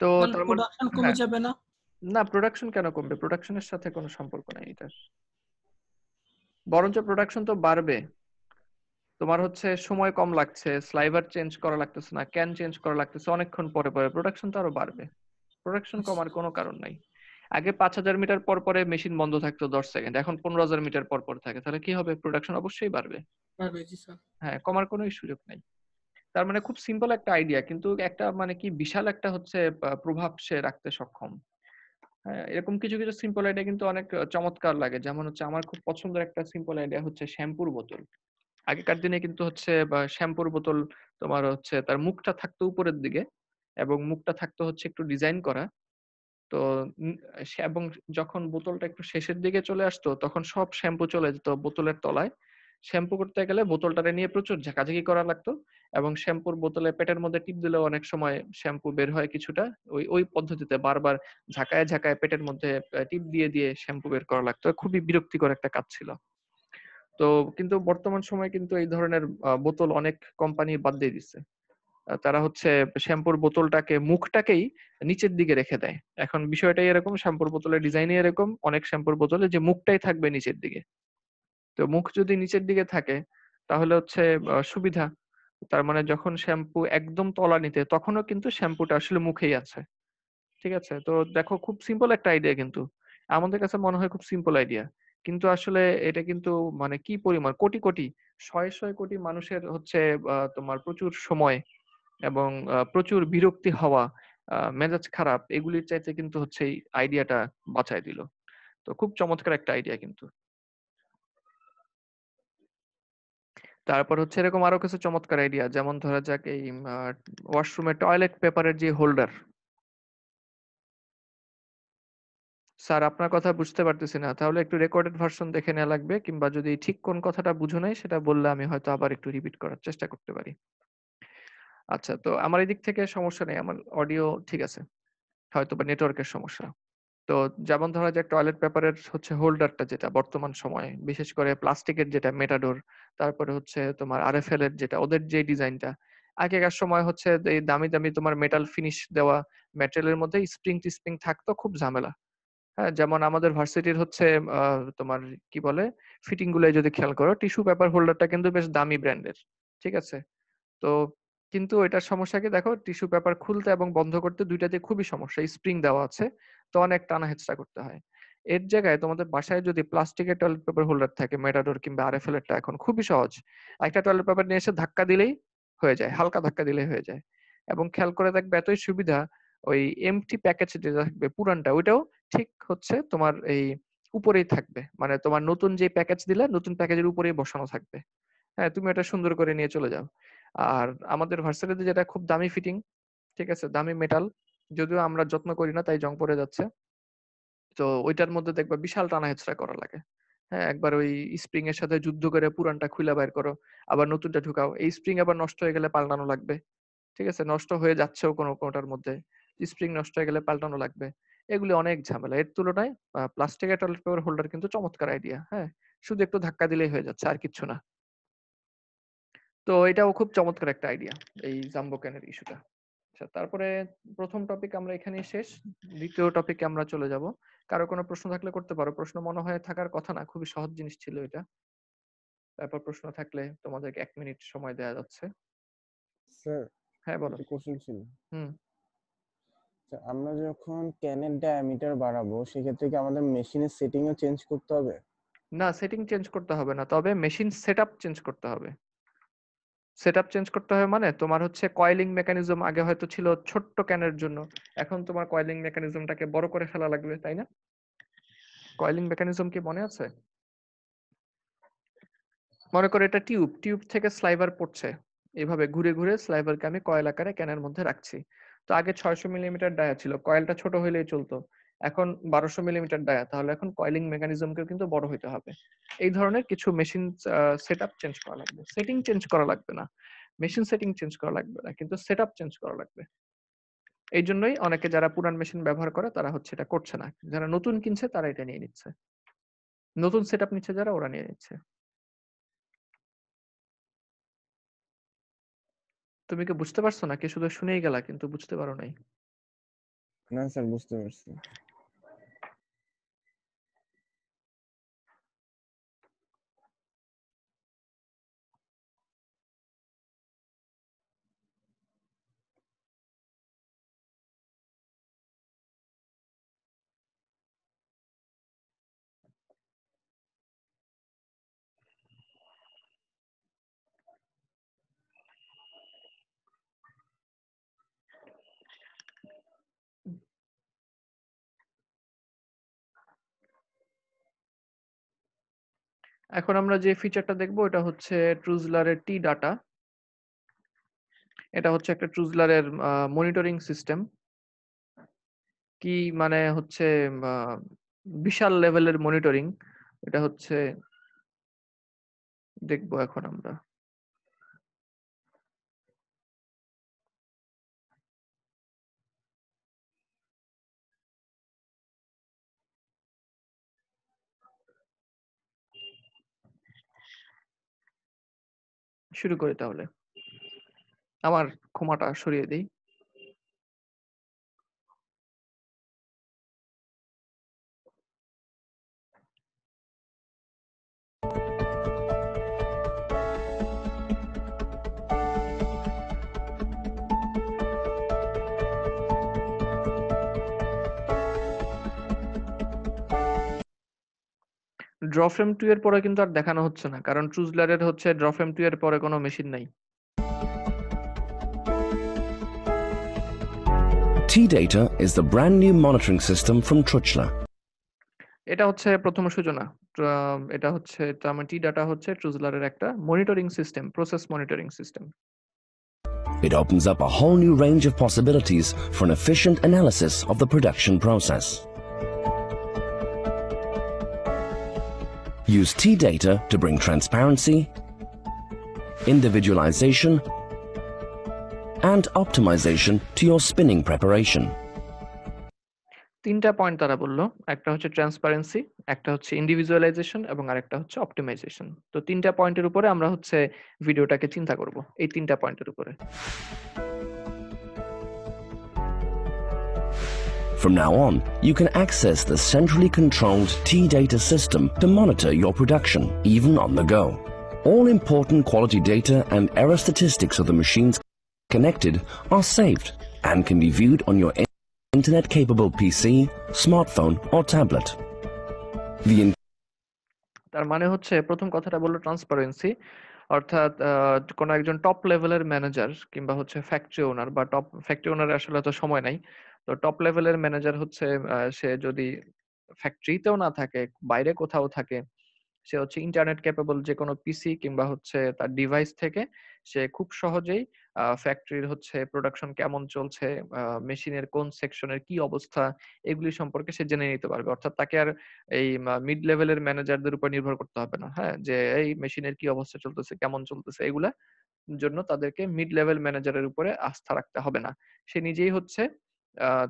তো প্রোডাকশন মানে কমে হ্যাঁ। যাবে না না প্রোডাকশন কেন কমবে প্রোডাকশনের সাথে কোনো সম্পর্ক নাই এটা বরঞ্চ প্রোডাকশন তো বাড়বে তোমার হচ্ছে সময় কম লাগছে স্লাইভার চেঞ্জ করা লাগতেছে না ক্যান চেঞ্জ করা লাগতেছে অনেকক্ষণ পরে পরে প্রোডাকশন তো আরো বাড়বে প্রোডাকশন কমার কোনো কারণ নাই আগে পাঁচ হাজার মিটার পর পরে মেশিন বন্ধ থাকতো দশ সেকেন্ড এখন পনেরো হাজার মিটার পর পর থাকে তাহলে কি হবে প্রোডাকশন অবশ্যই বাড়বে হ্যাঁ কমার কোনো সুযোগ নাই তার মানে খুব সিম্পল একটা আইডিয়া কিন্তু একটা মানে কি বিশাল একটা হচ্ছে প্রভাব সে রাখতে সক্ষম হ্যাঁ, এরকম কিছু কিছু সিম্পল আইডিয়া কিন্তু অনেক চমৎকার লাগে যেমন হচ্ছে আমার খুব পছন্দের একটা সিম্পল আইডিয়া হচ্ছে শ্যাম্পুর বোতল আগেকার দিনে কিন্তু হচ্ছে বা শ্যাম্পুর বোতল তোমার হচ্ছে তার মুখটা থাকতো উপরের দিকে এবং মুখটা থাকতো হচ্ছে একটু ডিজাইন করা তো এবং যখন বোতলটা একটু শেষের দিকে চলে আসতো তখন সব শ্যাম্পু চলে যেত বোতলের তলায় শ্যাম্পু করতে গেলে বোতলটারে নিয়ে প্রচুর ঝাঁকাঝাঁকি করা লাগতো এবং শ্যাম্পুর বোতলে পেটের মধ্যে টিপ দিলেও অনেক সময় শ্যাম্পু বের হয় কিছুটা ওই ওই পদ্ধতিতে বারবার ঝাঁকায় ঝাঁকায় পেটের মধ্যে টিপ দিয়ে দিয়ে শ্যাম্পু বের করা লাগতো খুবই বিরক্তিকর একটা কাজ ছিল তো কিন্তু বর্তমান সময়ে কিন্তু এই ধরনের বোতল অনেক কোম্পানি বাদ দিয়ে দিচ্ছে তারা হচ্ছে শ্যাম্পুর বোতলটাকে মুখটাকেই নিচের দিকে রেখে দেয় এখন বিষয়টাই এরকম শ্যাম্পুর বোতলের ডিজাইনই এরকম অনেক শ্যাম্পুর বোতলে যে মুখটাই থাকবে নিচের দিকে তো মুখ যদি নিচের দিকে থাকে তাহলে হচ্ছে সুবিধা তার মানে যখন শ্যাম্পু একদম তলা নিতে তখনও কিন্তু শ্যাম্পুটা আসলে মুখেই আছে ঠিক আছে তো দেখো খুব সিম্পল একটা আইডিয়া কিন্তু আমাদের কাছে মনে হয় খুব সিম্পল আইডিয়া কিন্তু আসলে এটা কিন্তু মানে কি পরিমাণ কোটি কোটি শয়ে শয়ে কোটি মানুষের হচ্ছে তোমার প্রচুর সময় এবং প্রচুর বিরক্তি হওয়া মেজাজ খারাপ এগুলির চাইতে কিন্তু হচ্ছে এই আইডিয়াটা বাঁচায় দিল তো খুব চমৎকার একটা আইডিয়া কিন্তু তারপর হচ্ছে এরকম আরো কিছু চমৎকার আইডিয়া যেমন ধরা যাক এই ওয়াশরুমে টয়লেট পেপারের যে হোল্ডার স্যার আপনার কথা বুঝতে পারতেছি না তাহলে একটু রেকর্ডেড ভার্সন দেখে নেওয়া লাগবে কিংবা যদি ঠিক কোন কথাটা বুঝো নাই সেটা বললে আমি হয়তো আবার একটু রিপিট করার চেষ্টা করতে পারি আচ্ছা তো আমার এই দিক থেকে সমস্যা নেই আমার অডিও ঠিক আছে হয়তো বা নেটওয়ার্কের সমস্যা তো যেমন ধরা যায় টয়লেট পেপারের হচ্ছে হোল্ডারটা যেটা বর্তমান সময়ে বিশেষ করে প্লাস্টিকের যেটা মেটাডোর তারপরে হচ্ছে তোমার এফ এর যেটা ওদের যে ডিজাইনটা আগেকার সময় হচ্ছে এই দামি দামি তোমার মেটাল ফিনিশ দেওয়া মেটেরিয়ালের মধ্যে স্প্রিং টিস্প্রিং থাকতো খুব ঝামেলা হ্যাঁ যেমন আমাদের ভার্সিটির হচ্ছে তোমার কি বলে ফিটিং গুলো যদি খেয়াল করো টিস্যু পেপার হোল্ডারটা কিন্তু বেশ দামি ব্র্যান্ডের ঠিক আছে তো কিন্তু এটার সমস্যা কি দেখো টিস্যু পেপার খুলতে এবং বন্ধ করতে দুইটাতে খুবই সমস্যা স্প্রিং দেওয়া আছে তো অনেক টানা হেঁচড়া করতে হয় এর জায়গায় তোমাদের বাসায় যদি প্লাস্টিকের টয়লেট পেপার হোল্ডার থাকে মেটাডোর কিংবা আর এফ এলটা এখন খুবই সহজ একটা টয়লেট পেপার নিয়ে এসে ধাক্কা দিলেই হয়ে যায় হালকা ধাক্কা দিলেই হয়ে যায় এবং খেয়াল করে দেখবে এতই সুবিধা ওই এমটি প্যাকেজ যেটা থাকবে পুরানটা ওইটাও ঠিক হচ্ছে তোমার এই উপরেই থাকবে মানে তোমার নতুন যে প্যাকেজ দিলে নতুন প্যাকেজের উপরেই বসানো থাকবে হ্যাঁ তুমি এটা সুন্দর করে নিয়ে চলে যাও আর আমাদের ভার্সিটিতে যেটা খুব দামি ফিটিং ঠিক আছে দামি মেটাল যদিও আমরা যত্ন করি না তাই জং পড়ে যাচ্ছে তো ওইটার মধ্যে দেখবা বিশাল টানা হেচড়া করা লাগে হ্যাঁ একবার ওই স্প্রিং এর সাথে যুদ্ধ করে পুরানটা খুলে বাইর করো আবার নতুনটা ঢুকাও এই স্প্রিং আবার নষ্ট হয়ে গেলে পাল্টানো লাগবে ঠিক আছে নষ্ট হয়ে যাচ্ছেও কোনো কোনোটার মধ্যে স্প্রিং নষ্ট হয়ে গেলে পাল্টানো লাগবে এগুলি অনেক ঝামেলা এর তুলনায় প্লাস্টিকের টয়লেট পেপার হোল্ডার কিন্তু চমৎকার আইডিয়া হ্যাঁ শুধু একটু ধাক্কা দিলেই হয়ে যাচ্ছে আর কিছু না তো এটাও খুব চমৎকার একটা আইডিয়া এই জাম্বো ক্যানের ইস্যুটা আচ্ছা তারপরে প্রথম টপিক আমরা এখানে শেষ দ্বিতীয় টপিকে আমরা চলে যাব কারো কোনো প্রশ্ন থাকলে করতে পারো প্রশ্ন মনে হয় থাকার কথা না খুবই সহজ জিনিস ছিল এটা তারপর প্রশ্ন থাকলে তোমাদেরকে এক মিনিট সময় দেওয়া যাচ্ছে স্যার হ্যাঁ বলো কোশ্চেন ছিল হুম আমরা যখন ক্যানের ডায়ামিটার বাড়াবো সেক্ষেত্রে কি আমাদের মেশিনের সেটিংও চেঞ্জ করতে হবে না সেটিং চেঞ্জ করতে হবে না তবে মেশিন সেটআপ চেঞ্জ করতে হবে সেটআপ চেঞ্জ করতে হবে মানে তোমার হচ্ছে কয়েলিং মেকানিজম আগে হয়তো ছিল ছোট্ট ক্যানের জন্য এখন তোমার কয়েলিং মেকানিজমটাকে বড় করে ফেলা লাগবে তাই না কয়েলিং মেকানিজম কি মনে আছে মনে করো এটা টিউব টিউব থেকে স্লাইভার পড়ছে এভাবে ঘুরে ঘুরে স্লাইভারকে আমি কয়েল আকারে ক্যানের মধ্যে রাখছি তো আগে ছয়শো মিলিমিটার ডায়া ছিল কয়েলটা ছোট হইলেই চলতো এখন বারোশো মিলিমিটার ডায়া তাহলে এখন কয়েলিং মেকানিজমকেও কিন্তু বড় হইতে হবে এই ধরনের কিছু মেশিন সেট আপ চেঞ্জ করা লাগবে সেটিং চেঞ্জ করা লাগবে না মেশিন সেটিং চেঞ্জ করা লাগবে না কিন্তু সেট আপ চেঞ্জ করা লাগবে এই জন্যই অনেকে যারা পুরান মেশিন ব্যবহার করে তারা হচ্ছে এটা করছে না যারা নতুন কিনছে তারা এটা নিয়ে নিচ্ছে নতুন সেট আপ নিচ্ছে যারা ওরা নিয়ে নিচ্ছে তুমি কি বুঝতে পারছো নাকি শুধু শুনেই গেলা কিন্তু বুঝতে পারো নাই না স্যার বুঝতে পারছি এখন আমরা যে ফিচারটা দেখব এটা হচ্ছে ট্রুজলারের টি ডাটা এটা হচ্ছে একটা ট্রুজলারের মনিটরিং সিস্টেম কি মানে হচ্ছে বিশাল লেভেলের মনিটরিং এটা হচ্ছে দেখবো এখন আমরা শুরু করি তাহলে আমার ক্ষমাটা সরিয়ে দিই ড্র টু এর পরে কিন্তু আর দেখানো হচ্ছে না কারণ ট্রুজলারের হচ্ছে ড্র টু এর পরে কোনো মেশিন নাই T-Data is the brand new monitoring system from ট্রুচলা এটা হচ্ছে প্রথম সূচনা এটা হচ্ছে টি ডাটা হচ্ছে ট্রুজলারের একটা monitoring system process monitoring system It opens up a whole new range of possibilities for an efficient analysis of the production process. Use T-Data to bring transparency, individualization, and optimization to your spinning preparation. তিনটা point তারা বললো একটা হচ্ছে transparency একটা হচ্ছে individualisation এবং আরেকটা হচ্ছে অপটিমাইজেশন তো তিনটা পয়েন্টের উপরে আমরা হচ্ছে ভিডিওটাকে চিন্তা করব এই তিনটা পয়েন্টের উপরে From now on, you can access the centrally controlled T-Data system to monitor your production, even on the go. All important quality data and error statistics of the machines connected are saved and can be viewed on your internet-capable PC, smartphone or tablet. The তার মানে হচ্ছে প্রথম কথাটা বললো transparency অর্থাৎ কোনো একজন top লেভেলের ম্যানেজার কিংবা হচ্ছে ফ্যাক্টরি ওনার বা টপ ফ্যাক্টরি ওনার আসলে তো সময় নাই তো টপ লেভেলের ম্যানেজার হচ্ছে সে যদি ফ্যাক্টরিতেও না থাকে বাইরে কোথাও থাকে সে হচ্ছে ইন্টারনেট ক্যাপেবল যে কোনো পিসি কিংবা হচ্ছে তার ডিভাইস থেকে সে খুব সহজেই ফ্যাক্টরির হচ্ছে প্রোডাকশন কেমন চলছে মেশিনের কোন সেকশনের কি অবস্থা এগুলি সম্পর্কে সে জেনে নিতে পারবে অর্থাৎ তাকে আর এই মিড লেভেলের ম্যানেজারদের উপর নির্ভর করতে হবে না হ্যাঁ যে এই মেশিনের কি অবস্থা চলতেছে কেমন চলতেছে এগুলা জন্য তাদেরকে মিড লেভেল ম্যানেজারের উপরে আস্থা রাখতে হবে না সে নিজেই হচ্ছে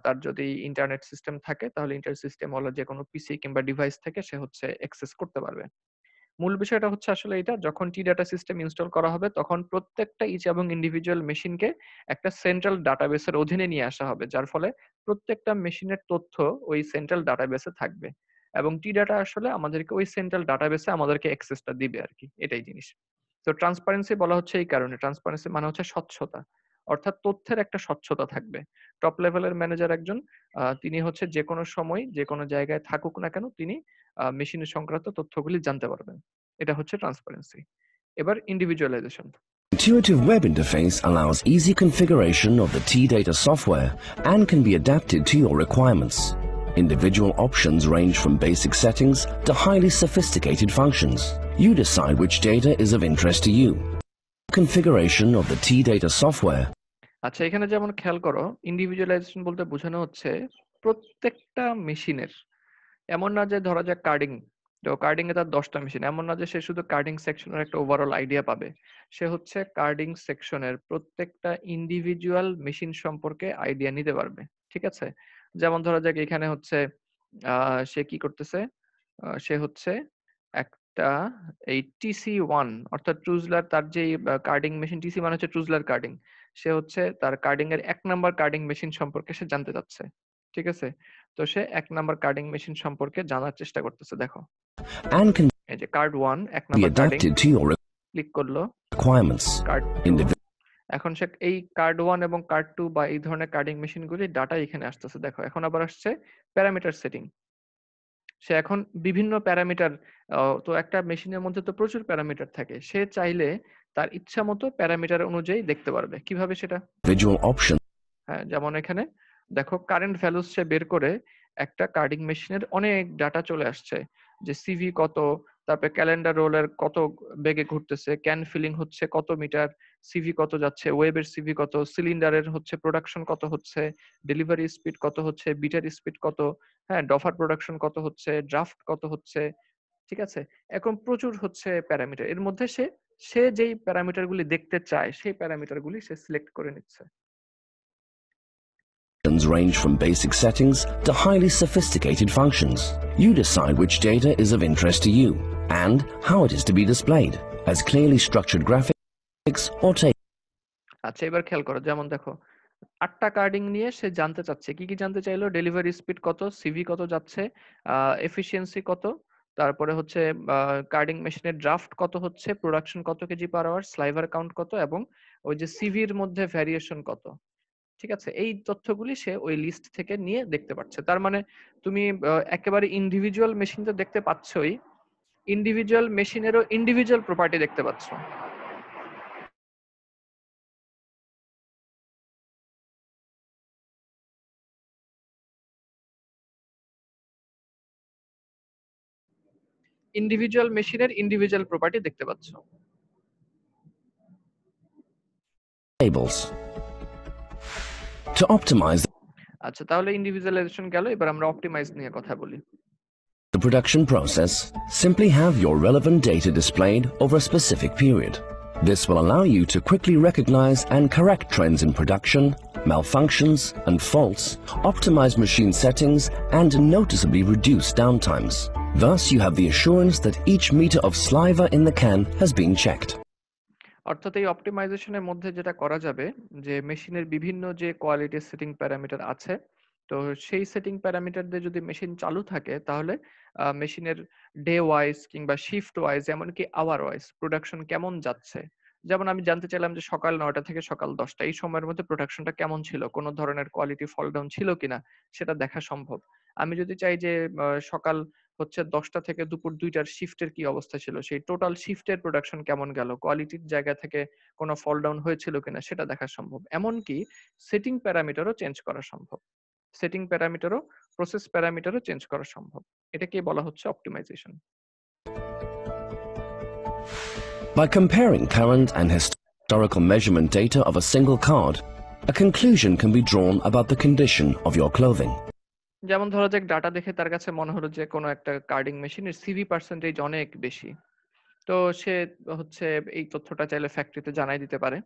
তার যদি ইন্টারনেট সিস্টেম থাকে তাহলে ইন্টারনেট সিস্টেম হলো যে কোনো পিসি কিংবা ডিভাইস থেকে সে হচ্ছে অ্যাক্সেস করতে পারবে মূল বিষয়টা হচ্ছে আসলে এটা যখন টি ডাটা সিস্টেম ইনস্টল করা হবে তখন প্রত্যেকটা ইচ এবং ইন্ডিভিজুয়াল মেশিনকে একটা সেন্ট্রাল ডাটাবেসের অধীনে নিয়ে আসা হবে যার ফলে প্রত্যেকটা মেশিনের তথ্য ওই সেন্ট্রাল ডাটাবেসে থাকবে এবং টি ডাটা আসলে আমাদেরকে ওই সেন্ট্রাল ডাটাবেসে আমাদেরকে অ্যাক্সেসটা দিবে আর কি এটাই জিনিস তো ট্রান্সপারেন্সি বলা হচ্ছে এই কারণে ট্রান্সপারেন্সি মানে হচ্ছে স্বচ্ছতা অর্থাৎ তথ্যের একটা স্বচ্ছতা থাকবে টপ লেভেলের ম্যানেজার একজন তিনি হচ্ছে যে কোনো সময় যে কোনো জায়গায় থাকুক না কেন তিনি মেশিনের সংক্রান্ত তথ্যগুলি জানতে পারবেন এটা হচ্ছে ট্রান্সপারেন্সি এবার individualisation Intuitive web interface allows easy configuration of the T-Data software and can be adapted to your requirements. Individual options range from basic settings to highly sophisticated functions. You decide which data is of interest to you configuration of the T-Data software. আচ্ছা এখানে যেমন খেয়াল করো individualisation বলতে বোঝানো হচ্ছে প্রত্যেকটা মেশিনের এমন না যে ধরা যাক কার্ডিং তো কার্ডিং এ তার দশটা মেশিন এমন না যে সে শুধু কার্ডিং সেকশনের একটা ওভারঅল আইডিয়া পাবে সে হচ্ছে কার্ডিং সেকশনের প্রত্যেকটা ইন্ডিভিজুয়াল মেশিন সম্পর্কে আইডিয়া নিতে পারবে ঠিক আছে যেমন ধরা যাক এখানে হচ্ছে সে কি করতেছে সে হচ্ছে এক একটা এই টিসি ওয়ান অর্থাৎ ট্রুজলার তার যে কার্ডিং মেশিন টিসি মানে হচ্ছে ট্রুজলার কার্ডিং সে হচ্ছে তার কার্ডিং এর এক নাম্বার কার্ডিং মেশিন সম্পর্কে সে জানতে চাচ্ছে ঠিক আছে তো সে এক নাম্বার কার্ডিং মেশিন সম্পর্কে জানার চেষ্টা করতেছে দেখো এই যে কার্ড ওয়ান এক নাম্বার কার্ডিং ক্লিক করলো কার্ড এখন সে এই কার্ড ওয়ান এবং কার্ড টু বা এই ধরনের কার্ডিং মেশিনগুলি ডাটা এখানে আসতেছে দেখো এখন আবার আসছে প্যারামিটার সেটিং সে এখন বিভিন্ন প্যারামিটার তো একটা মেশিনের মধ্যে তো প্রচুর প্যারামিটার থাকে সে চাইলে তার ইচ্ছা মতো প্যারামিটার অনুযায়ী দেখতে পারবে কিভাবে সেটা ভিজুয়াল অপশন হ্যাঁ যেমন এখানে দেখো কারেন্ট ভ্যালুস সে বের করে একটা কার্ডিং মেশিনের অনেক ডাটা চলে আসছে যে সিভি কত তারপরে ক্যালেন্ডার রোলের কত বেগে ঘুরতেছে ক্যান ফিলিং হচ্ছে কত মিটার সিভি কত যাচ্ছে ওয়েবের সিভি কত সিলিন্ডারের হচ্ছে প্রোডাকশন কত হচ্ছে ডেলিভারি স্পিড কত হচ্ছে বিটার স্পিড কত হ্যাঁ ডফার প্রোডাকশন কত হচ্ছে ড্রাফট কত হচ্ছে ঠিক আছে এখন প্রচুর হচ্ছে প্যারামিটার এর মধ্যে সে সে যেই প্যারামিটারগুলি দেখতে চায় সেই প্যারামিটারগুলি সে সিলেক্ট করে নিচ্ছে range from basic settings to highly sophisticated functions. You decide which data is of interest to you and how it is to be displayed, as clearly structured graphics. Six ওঠাই আচ্ছা এবার খেয়াল করো যেমন দেখো আটটা কার্ডিং নিয়ে সে জানতে চাচ্ছে কি কি জানতে চাইলো ডেলিভারি স্পিড কত সিভি কত যাচ্ছে এফিসিয়েন্সি কত তারপরে হচ্ছে কার্ডিং মেশিনের ড্রাফট কত হচ্ছে প্রোডাকশন কত KG per hour sliver count কত এবং ওই যে সিভির মধ্যে ভ্যারিয়েশন কত ঠিক আছে এই তথ্যগুলি সে ওই লিস্ট থেকে নিয়ে দেখতে পাচ্ছে তার মানে তুমি একেবারে ইন্ডিভিজুয়াল মেশিন তো দেখতে পাচ্ছই ইন্ডিভিজুয়াল মেশিনেরও ইন্ডিভিজুয়াল প্রপার্টি দেখতে পাচ্ছ ইন্ডিভিজুয়াল মেশিনের individual property দেখতে পাচ্ছ tables to optimize আচ্ছা তাহলে ইন্ডিভিজুয়ালাইজেশন গেল এবার আমরা অপটিমাইজ নিয়ে কথা বলি The production process simply have your relevant data displayed over a specific period. This will allow you to quickly recognize and correct trends in production, malfunctions and faults, optimize machine settings and noticeably reduce downtimes. Thus, you have the assurance that each meter of saliva in the can has been checked. অর্থাৎ এই অপটিমাইজেশনের মধ্যে যেটা করা যাবে যে মেশিনের বিভিন্ন যে কোয়ালিটি সেটিং প্যারামিটার আছে তো সেই সেটিং প্যারামিটার দিয়ে যদি মেশিন চালু থাকে তাহলে মেশিনের ডে ওয়াইজ কিংবা শিফট ওয়াইজ এমনকি আওয়ার ওয়াইজ প্রোডাকশন কেমন যাচ্ছে যেমন আমি জানতে চাইলাম যে সকাল নয়টা থেকে সকাল দশটা এই সময়ের মধ্যে প্রোডাকশনটা কেমন ছিল কোনো ধরনের কোয়ালিটি ফল ডাউন ছিল কিনা সেটা দেখা সম্ভব আমি যদি চাই যে সকাল হচ্ছে দশটা থেকে দুপুর দুইটার শিফটের কি অবস্থা ছিল সেই টোটাল শিফটের প্রোডাকশন কেমন গেল কোয়ালিটির জায়গা থেকে কোনো ফল ডাউন হয়েছিল কিনা সেটা দেখা সম্ভব এমনকি সেটিং প্যারামিটারও চেঞ্জ করা সম্ভব সেটিং প্যারামিটারও প্রসেস প্যারামিটারও চেঞ্জ করা সম্ভব এটাকে বলা হচ্ছে optimisation By comparing current and historical measurement data of a single card, a conclusion can be drawn about the condition of your clothing. যেমন ধরো যে ডাটা দেখে তার কাছে মনে হলো যে কোনো একটা কার্ডিং মেশিনের সিভি পার্সেন্টেজ অনেক বেশি তো সে হচ্ছে এই তথ্যটা চাইলে ফ্যাক্টরিতে জানাই দিতে পারে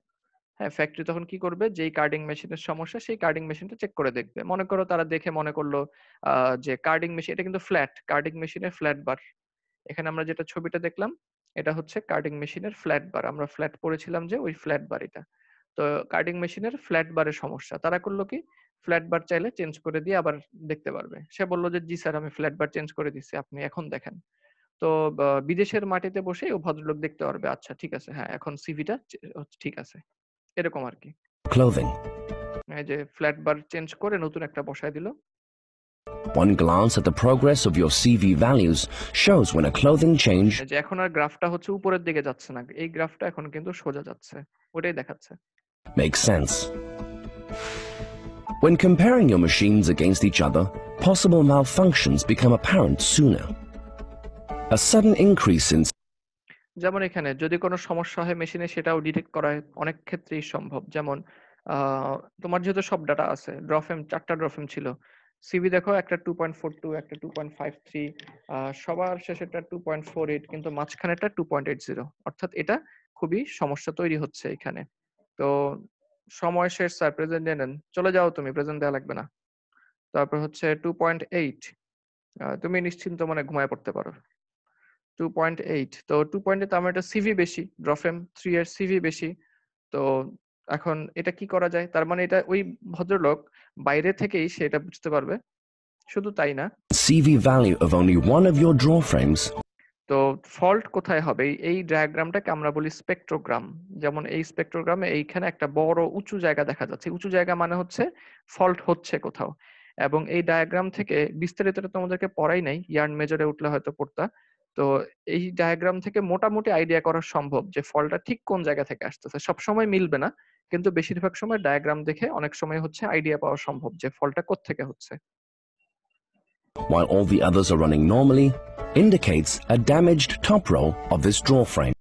হ্যাঁ ফ্যাক্টরি তখন কি করবে যেই কার্ডিং মেশিনের সমস্যা সেই কার্ডিং মেশিনটা চেক করে দেখবে মনে করো তারা দেখে মনে করলো যে কার্ডিং মেশিন এটা কিন্তু ফ্ল্যাট কার্ডিং মেশিনের ফ্ল্যাট বার এখানে আমরা যেটা ছবিটা দেখলাম এটা হচ্ছে কার্ডিং মেশিনের ফ্ল্যাট বার আমরা ফ্ল্যাট পড়েছিলাম যে ওই ফ্ল্যাট বার এটা তো কার্ডিং মেশিনের ফ্ল্যাট বারের সমস্যা তারা করলো কি ফ্ল্যাট বার চাইলে চেঞ্জ করে দিয়ে আবার দেখতে পারবে সে বললো যে জি স্যার আমি ফ্ল্যাট বার চেঞ্জ করে দিচ্ছি আপনি এখন দেখেন তো বিদেশের মাটিতে বসে ও ভদ্রলোক দেখতে পারবে আচ্ছা ঠিক আছে হ্যাঁ এখন সিভিটা ঠিক আছে এরকম আর কি ক্লোদিং এই যে ফ্ল্যাট বার চেঞ্জ করে নতুন একটা বসায় দিল One glance at the progress of your CV values shows when a clothing change যে এখন আর গ্রাফটা হচ্ছে উপরের দিকে যাচ্ছে না এই গ্রাফটা এখন কিন্তু সোজা যাচ্ছে ওটাই দেখাচ্ছে makes sense When comparing your machines against each other, possible malfunctions become apparent sooner. A sudden increase in যেমন এখানে যদি কোনো সমস্যা হয় মেশিনে সেটাও ডিটেক্ট করা অনেক ক্ষেত্রেই সম্ভব যেমন তোমার যেহেতু সব ডাটা আছে ড্রফএম চারটা ড্রফএম ছিল সিবি দেখো একটা টু পয়েন্ট ফোর টু একটা টু পয়েন্ট ফাইভ থ্রি সবার শেষেরটা টু পয়েন্ট ফোর এইট কিন্তু মাঝখানেটা টু পয়েন্ট এইট জিরো অর্থাৎ এটা খুবই সমস্যা তৈরি হচ্ছে এখানে তো সময় শেষ স্যার প্রেজেন্ট নিয়ে নেন চলে যাও তুমি প্রেজেন্ট দেওয়া লাগবে না তারপর হচ্ছে টু পয়েন্ট এইট তুমি নিশ্চিন্ত মনে ঘুমায় পড়তে পারো টু পয়েন্ট এইট তো টু পয়েন্টে তো আমার একটা সিভি বেশি ড্রফেম থ্রি এর সিভি বেশি তো এখন এটা কি করা যায় তার মানে এটা ওই ভদ্রলোক বাইরে থেকেই সেটা বুঝতে পারবে শুধু তাই না CV value of only one of your draw frames তো ফল্ট কোথায় হবে এই ডায়াগ্রামটাকে আমরা বলি স্পেকট্রোগ্রাম যেমন এই স্পেকট্রোগ্রামে এইখানে একটা বড় উঁচু জায়গা দেখা যাচ্ছে উঁচু জায়গা মানে হচ্ছে ফল্ট হচ্ছে কোথাও এবং এই ডায়াগ্রাম থেকে বিস্তারিত তোমাদেরকে পড়াই নাই ইয়ার্ন মেজরে উঠলে হয়তো পড়তা তো এই ডায়াগ্রাম থেকে মোটামুটি আইডিয়া করা সম্ভব যে ফলটা ঠিক কোন জায়গা থেকে আসতেছে সব সময় মিলবে না কিন্তু বেশিরভাগ সময় ডায়াগ্রাম দেখে অনেক সময় হচ্ছে আইডিয়া পাওয়া সম্ভব যে ফলটা থেকে হচ্ছে while all the others are running normally, indicates a damaged top roll of this draw frame.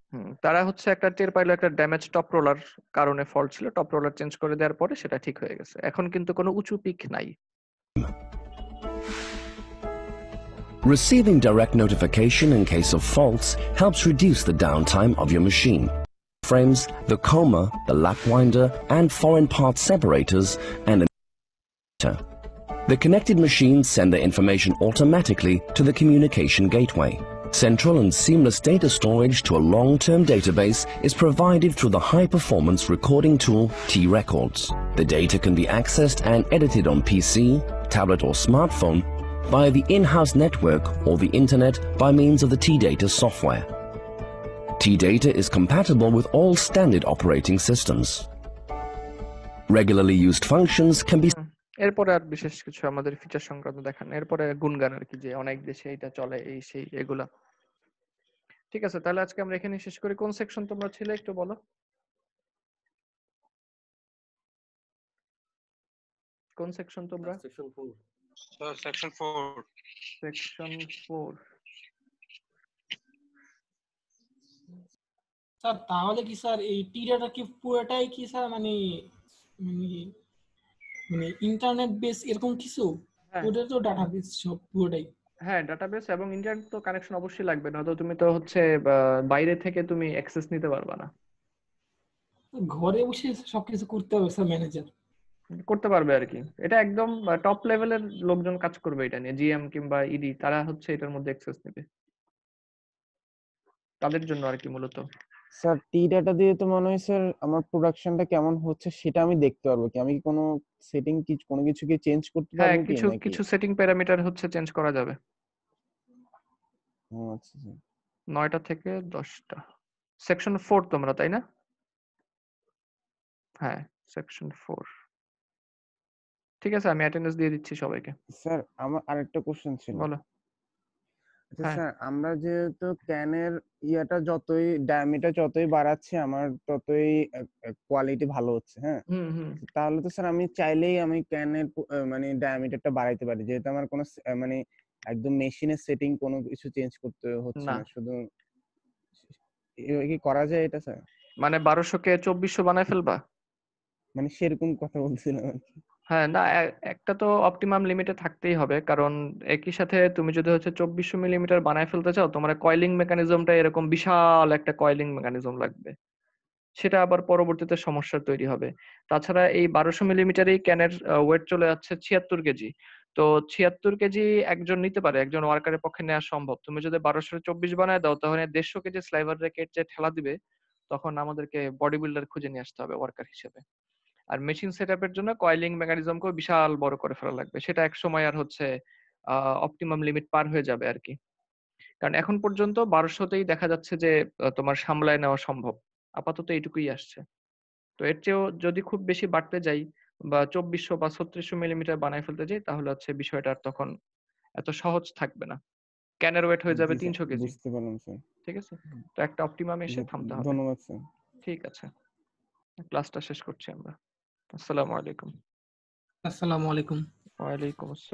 তারা হচ্ছে একটা টের পাইলো একটা ড্যামেজ টপ রোলার কারণে ফল্ট ছিল টপ রোলার চেঞ্জ করে দেওয়ার পরে সেটা ঠিক হয়ে গেছে এখন কিন্তু কোনো উঁচু পিক নাই Receiving direct notification in case of faults helps reduce the downtime of your machine. Frames, the coma, the lap winder, and foreign part separators, and an the connected machines send their information automatically to the communication gateway. Central and seamless data storage to a long-term database is provided through the high-performance recording tool T-Records. The data can be accessed and edited on PC, tablet or smartphone via the in-house network or the internet by means of the T-Data software. T-Data is compatible with all standard operating systems. Regularly used functions can be এরপরে আর বিশেষ কিছু আমাদের feature সংক্রান্ত দেখান এরপরে গুনগান আর কি যে অনেক দেশে এটা চলে এই সেই এগুলা ঠিক আছে তাহলে আজকে আমরা এখানে শেষ করি কোন সেকশন তোমরা ছিলে একটু বলো কোন সেকশন তোমরা সেকশন 4 সেকশন 4 সেকশন 4 স্যার তাহলে কি স্যার এই টিরাটা কি পুরোটাই কি স্যার মানে, মানে মানে ইন্টারনেট বেস এরকম কিছু হ্যাঁ। ওটা তো ডাটাবেস সব পুরোটাই হ্যাঁ ডাটাবেস এবং ইন্টারনেট তো কানেকশন অবশ্যই লাগবে না তো তুমি তো হচ্ছে বাইরে থেকে তুমি অ্যাক্সেস নিতে পারবে না ঘরে বসে সবকিছু করতে হবে স্যার ম্যানেজার করতে পারবে আর কি এটা একদম টপ লেভেলের লোকজন কাজ করবে এটা নিয়ে জিএম কিংবা ইডি e তারা হচ্ছে এটার মধ্যে অ্যাক্সেস নেবে তাদের জন্য আর কি মূলত স্যার টি ডাটা দিয়ে তো মনে হয় স্যার আমার প্রোডাকশনটা কেমন হচ্ছে সেটা আমি দেখতে পারবো কি আমি কি কোনো সেটিং কি কোনো কিছু কি চেঞ্জ করতে হ্যাঁ, পারবো হ্যাঁ কিছু কিছু সেটিং প্যারামিটার হচ্ছে চেঞ্জ করা যাবে আচ্ছা, আচ্ছা নয়টা থেকে দশটা সেকশন ফোর তোমরা তাই না হ্যাঁ সেকশন ফোর ঠিক আছে আমি অ্যাটেন্ডেন্স দিয়ে দিচ্ছি সবাইকে স্যার আমার আরেকটা কোশ্চেন ছিল বলো আচ্ছা হ্যাঁ। স্যার আমরা যেহেতু ক্যানের ইয়াটা যতই ডায়ামিটার যতই বাড়াচ্ছে আমার ততই কোয়ালিটি ভালো হচ্ছে হ্যাঁ তাহলে তো স্যার আমি চাইলেই আমি ক্যানের মানে ডায়ামিটারটা বাড়াইতে পারি যেহেতু আমার কোনো মানে একদম মেশিনের সেটিং কোনো কিছু চেঞ্জ করতে হচ্ছে না শুধু কি করা যায় এটা স্যার মানে বারোশো কে চব্বিশশো বানায় ফেলবা মানে সেরকম কথা বলছিলাম আর কি হ্যাঁ না একটা তো অপটিমাম লিমিটে থাকতেই হবে। কারণ একই সাথে তুমি যদি হচ্ছে চব্বিশশো মিলিমিটার বানায় ফেলতে চাও, তোমার কয়েলিং মেকানিজমটা এরকম বিশাল একটা কয়েলিং মেকানিজম লাগবে। সেটা আবার পরবর্তীতে সমস্যা তৈরি হবে। তাছাড়া এই বারোশো মিলিমিটারেই ক্যানের ওয়েট চলে যাচ্ছে ছিয়াত্তর কেজি। তো ছিয়াত্তর কেজি একজন নিতে পারে, একজন ওয়ার্কারের পক্ষে নেওয়া সম্ভব। তুমি যদি বারোশো চব্বিশ বানায় দাও তাহলে দেড়শো কেজি স্লাইভার রেকেট যে ঠেলা দিবে, তখন আমাদেরকে বডি বিল্ডার খুঁজে নিয়ে আসতে হবে ওয়ার্কার হিসেবে। আর মেশিন সেট জন্য কয়েলিং মেকানিজমকে বিশাল বড় করে ফেলা লাগবে সেটা এক সময় আর হচ্ছে অপটিমাম লিমিট পার হয়ে যাবে আর কি কারণ এখন পর্যন্ত বারোশোতেই দেখা যাচ্ছে যে তোমার সামলায় নেওয়া সম্ভব আপাতত এইটুকুই আসছে তো এর চেয়েও যদি খুব বেশি বাড়তে যাই বা চব্বিশশো বা ছত্রিশশো মিলিমিটার বানায় ফেলতে যাই তাহলে হচ্ছে বিষয়টা আর তখন এত সহজ থাকবে না ক্যানের ওয়েট হয়ে যাবে তিনশো কেজি ঠিক আছে তো একটা অপটিমাম এসে থামতে হবে ঠিক আছে ক্লাসটা শেষ করছি আমরা আসসালামু আলাইকুম আসসালামু আলাইকুম ওয়ালাইকুম আসসালাম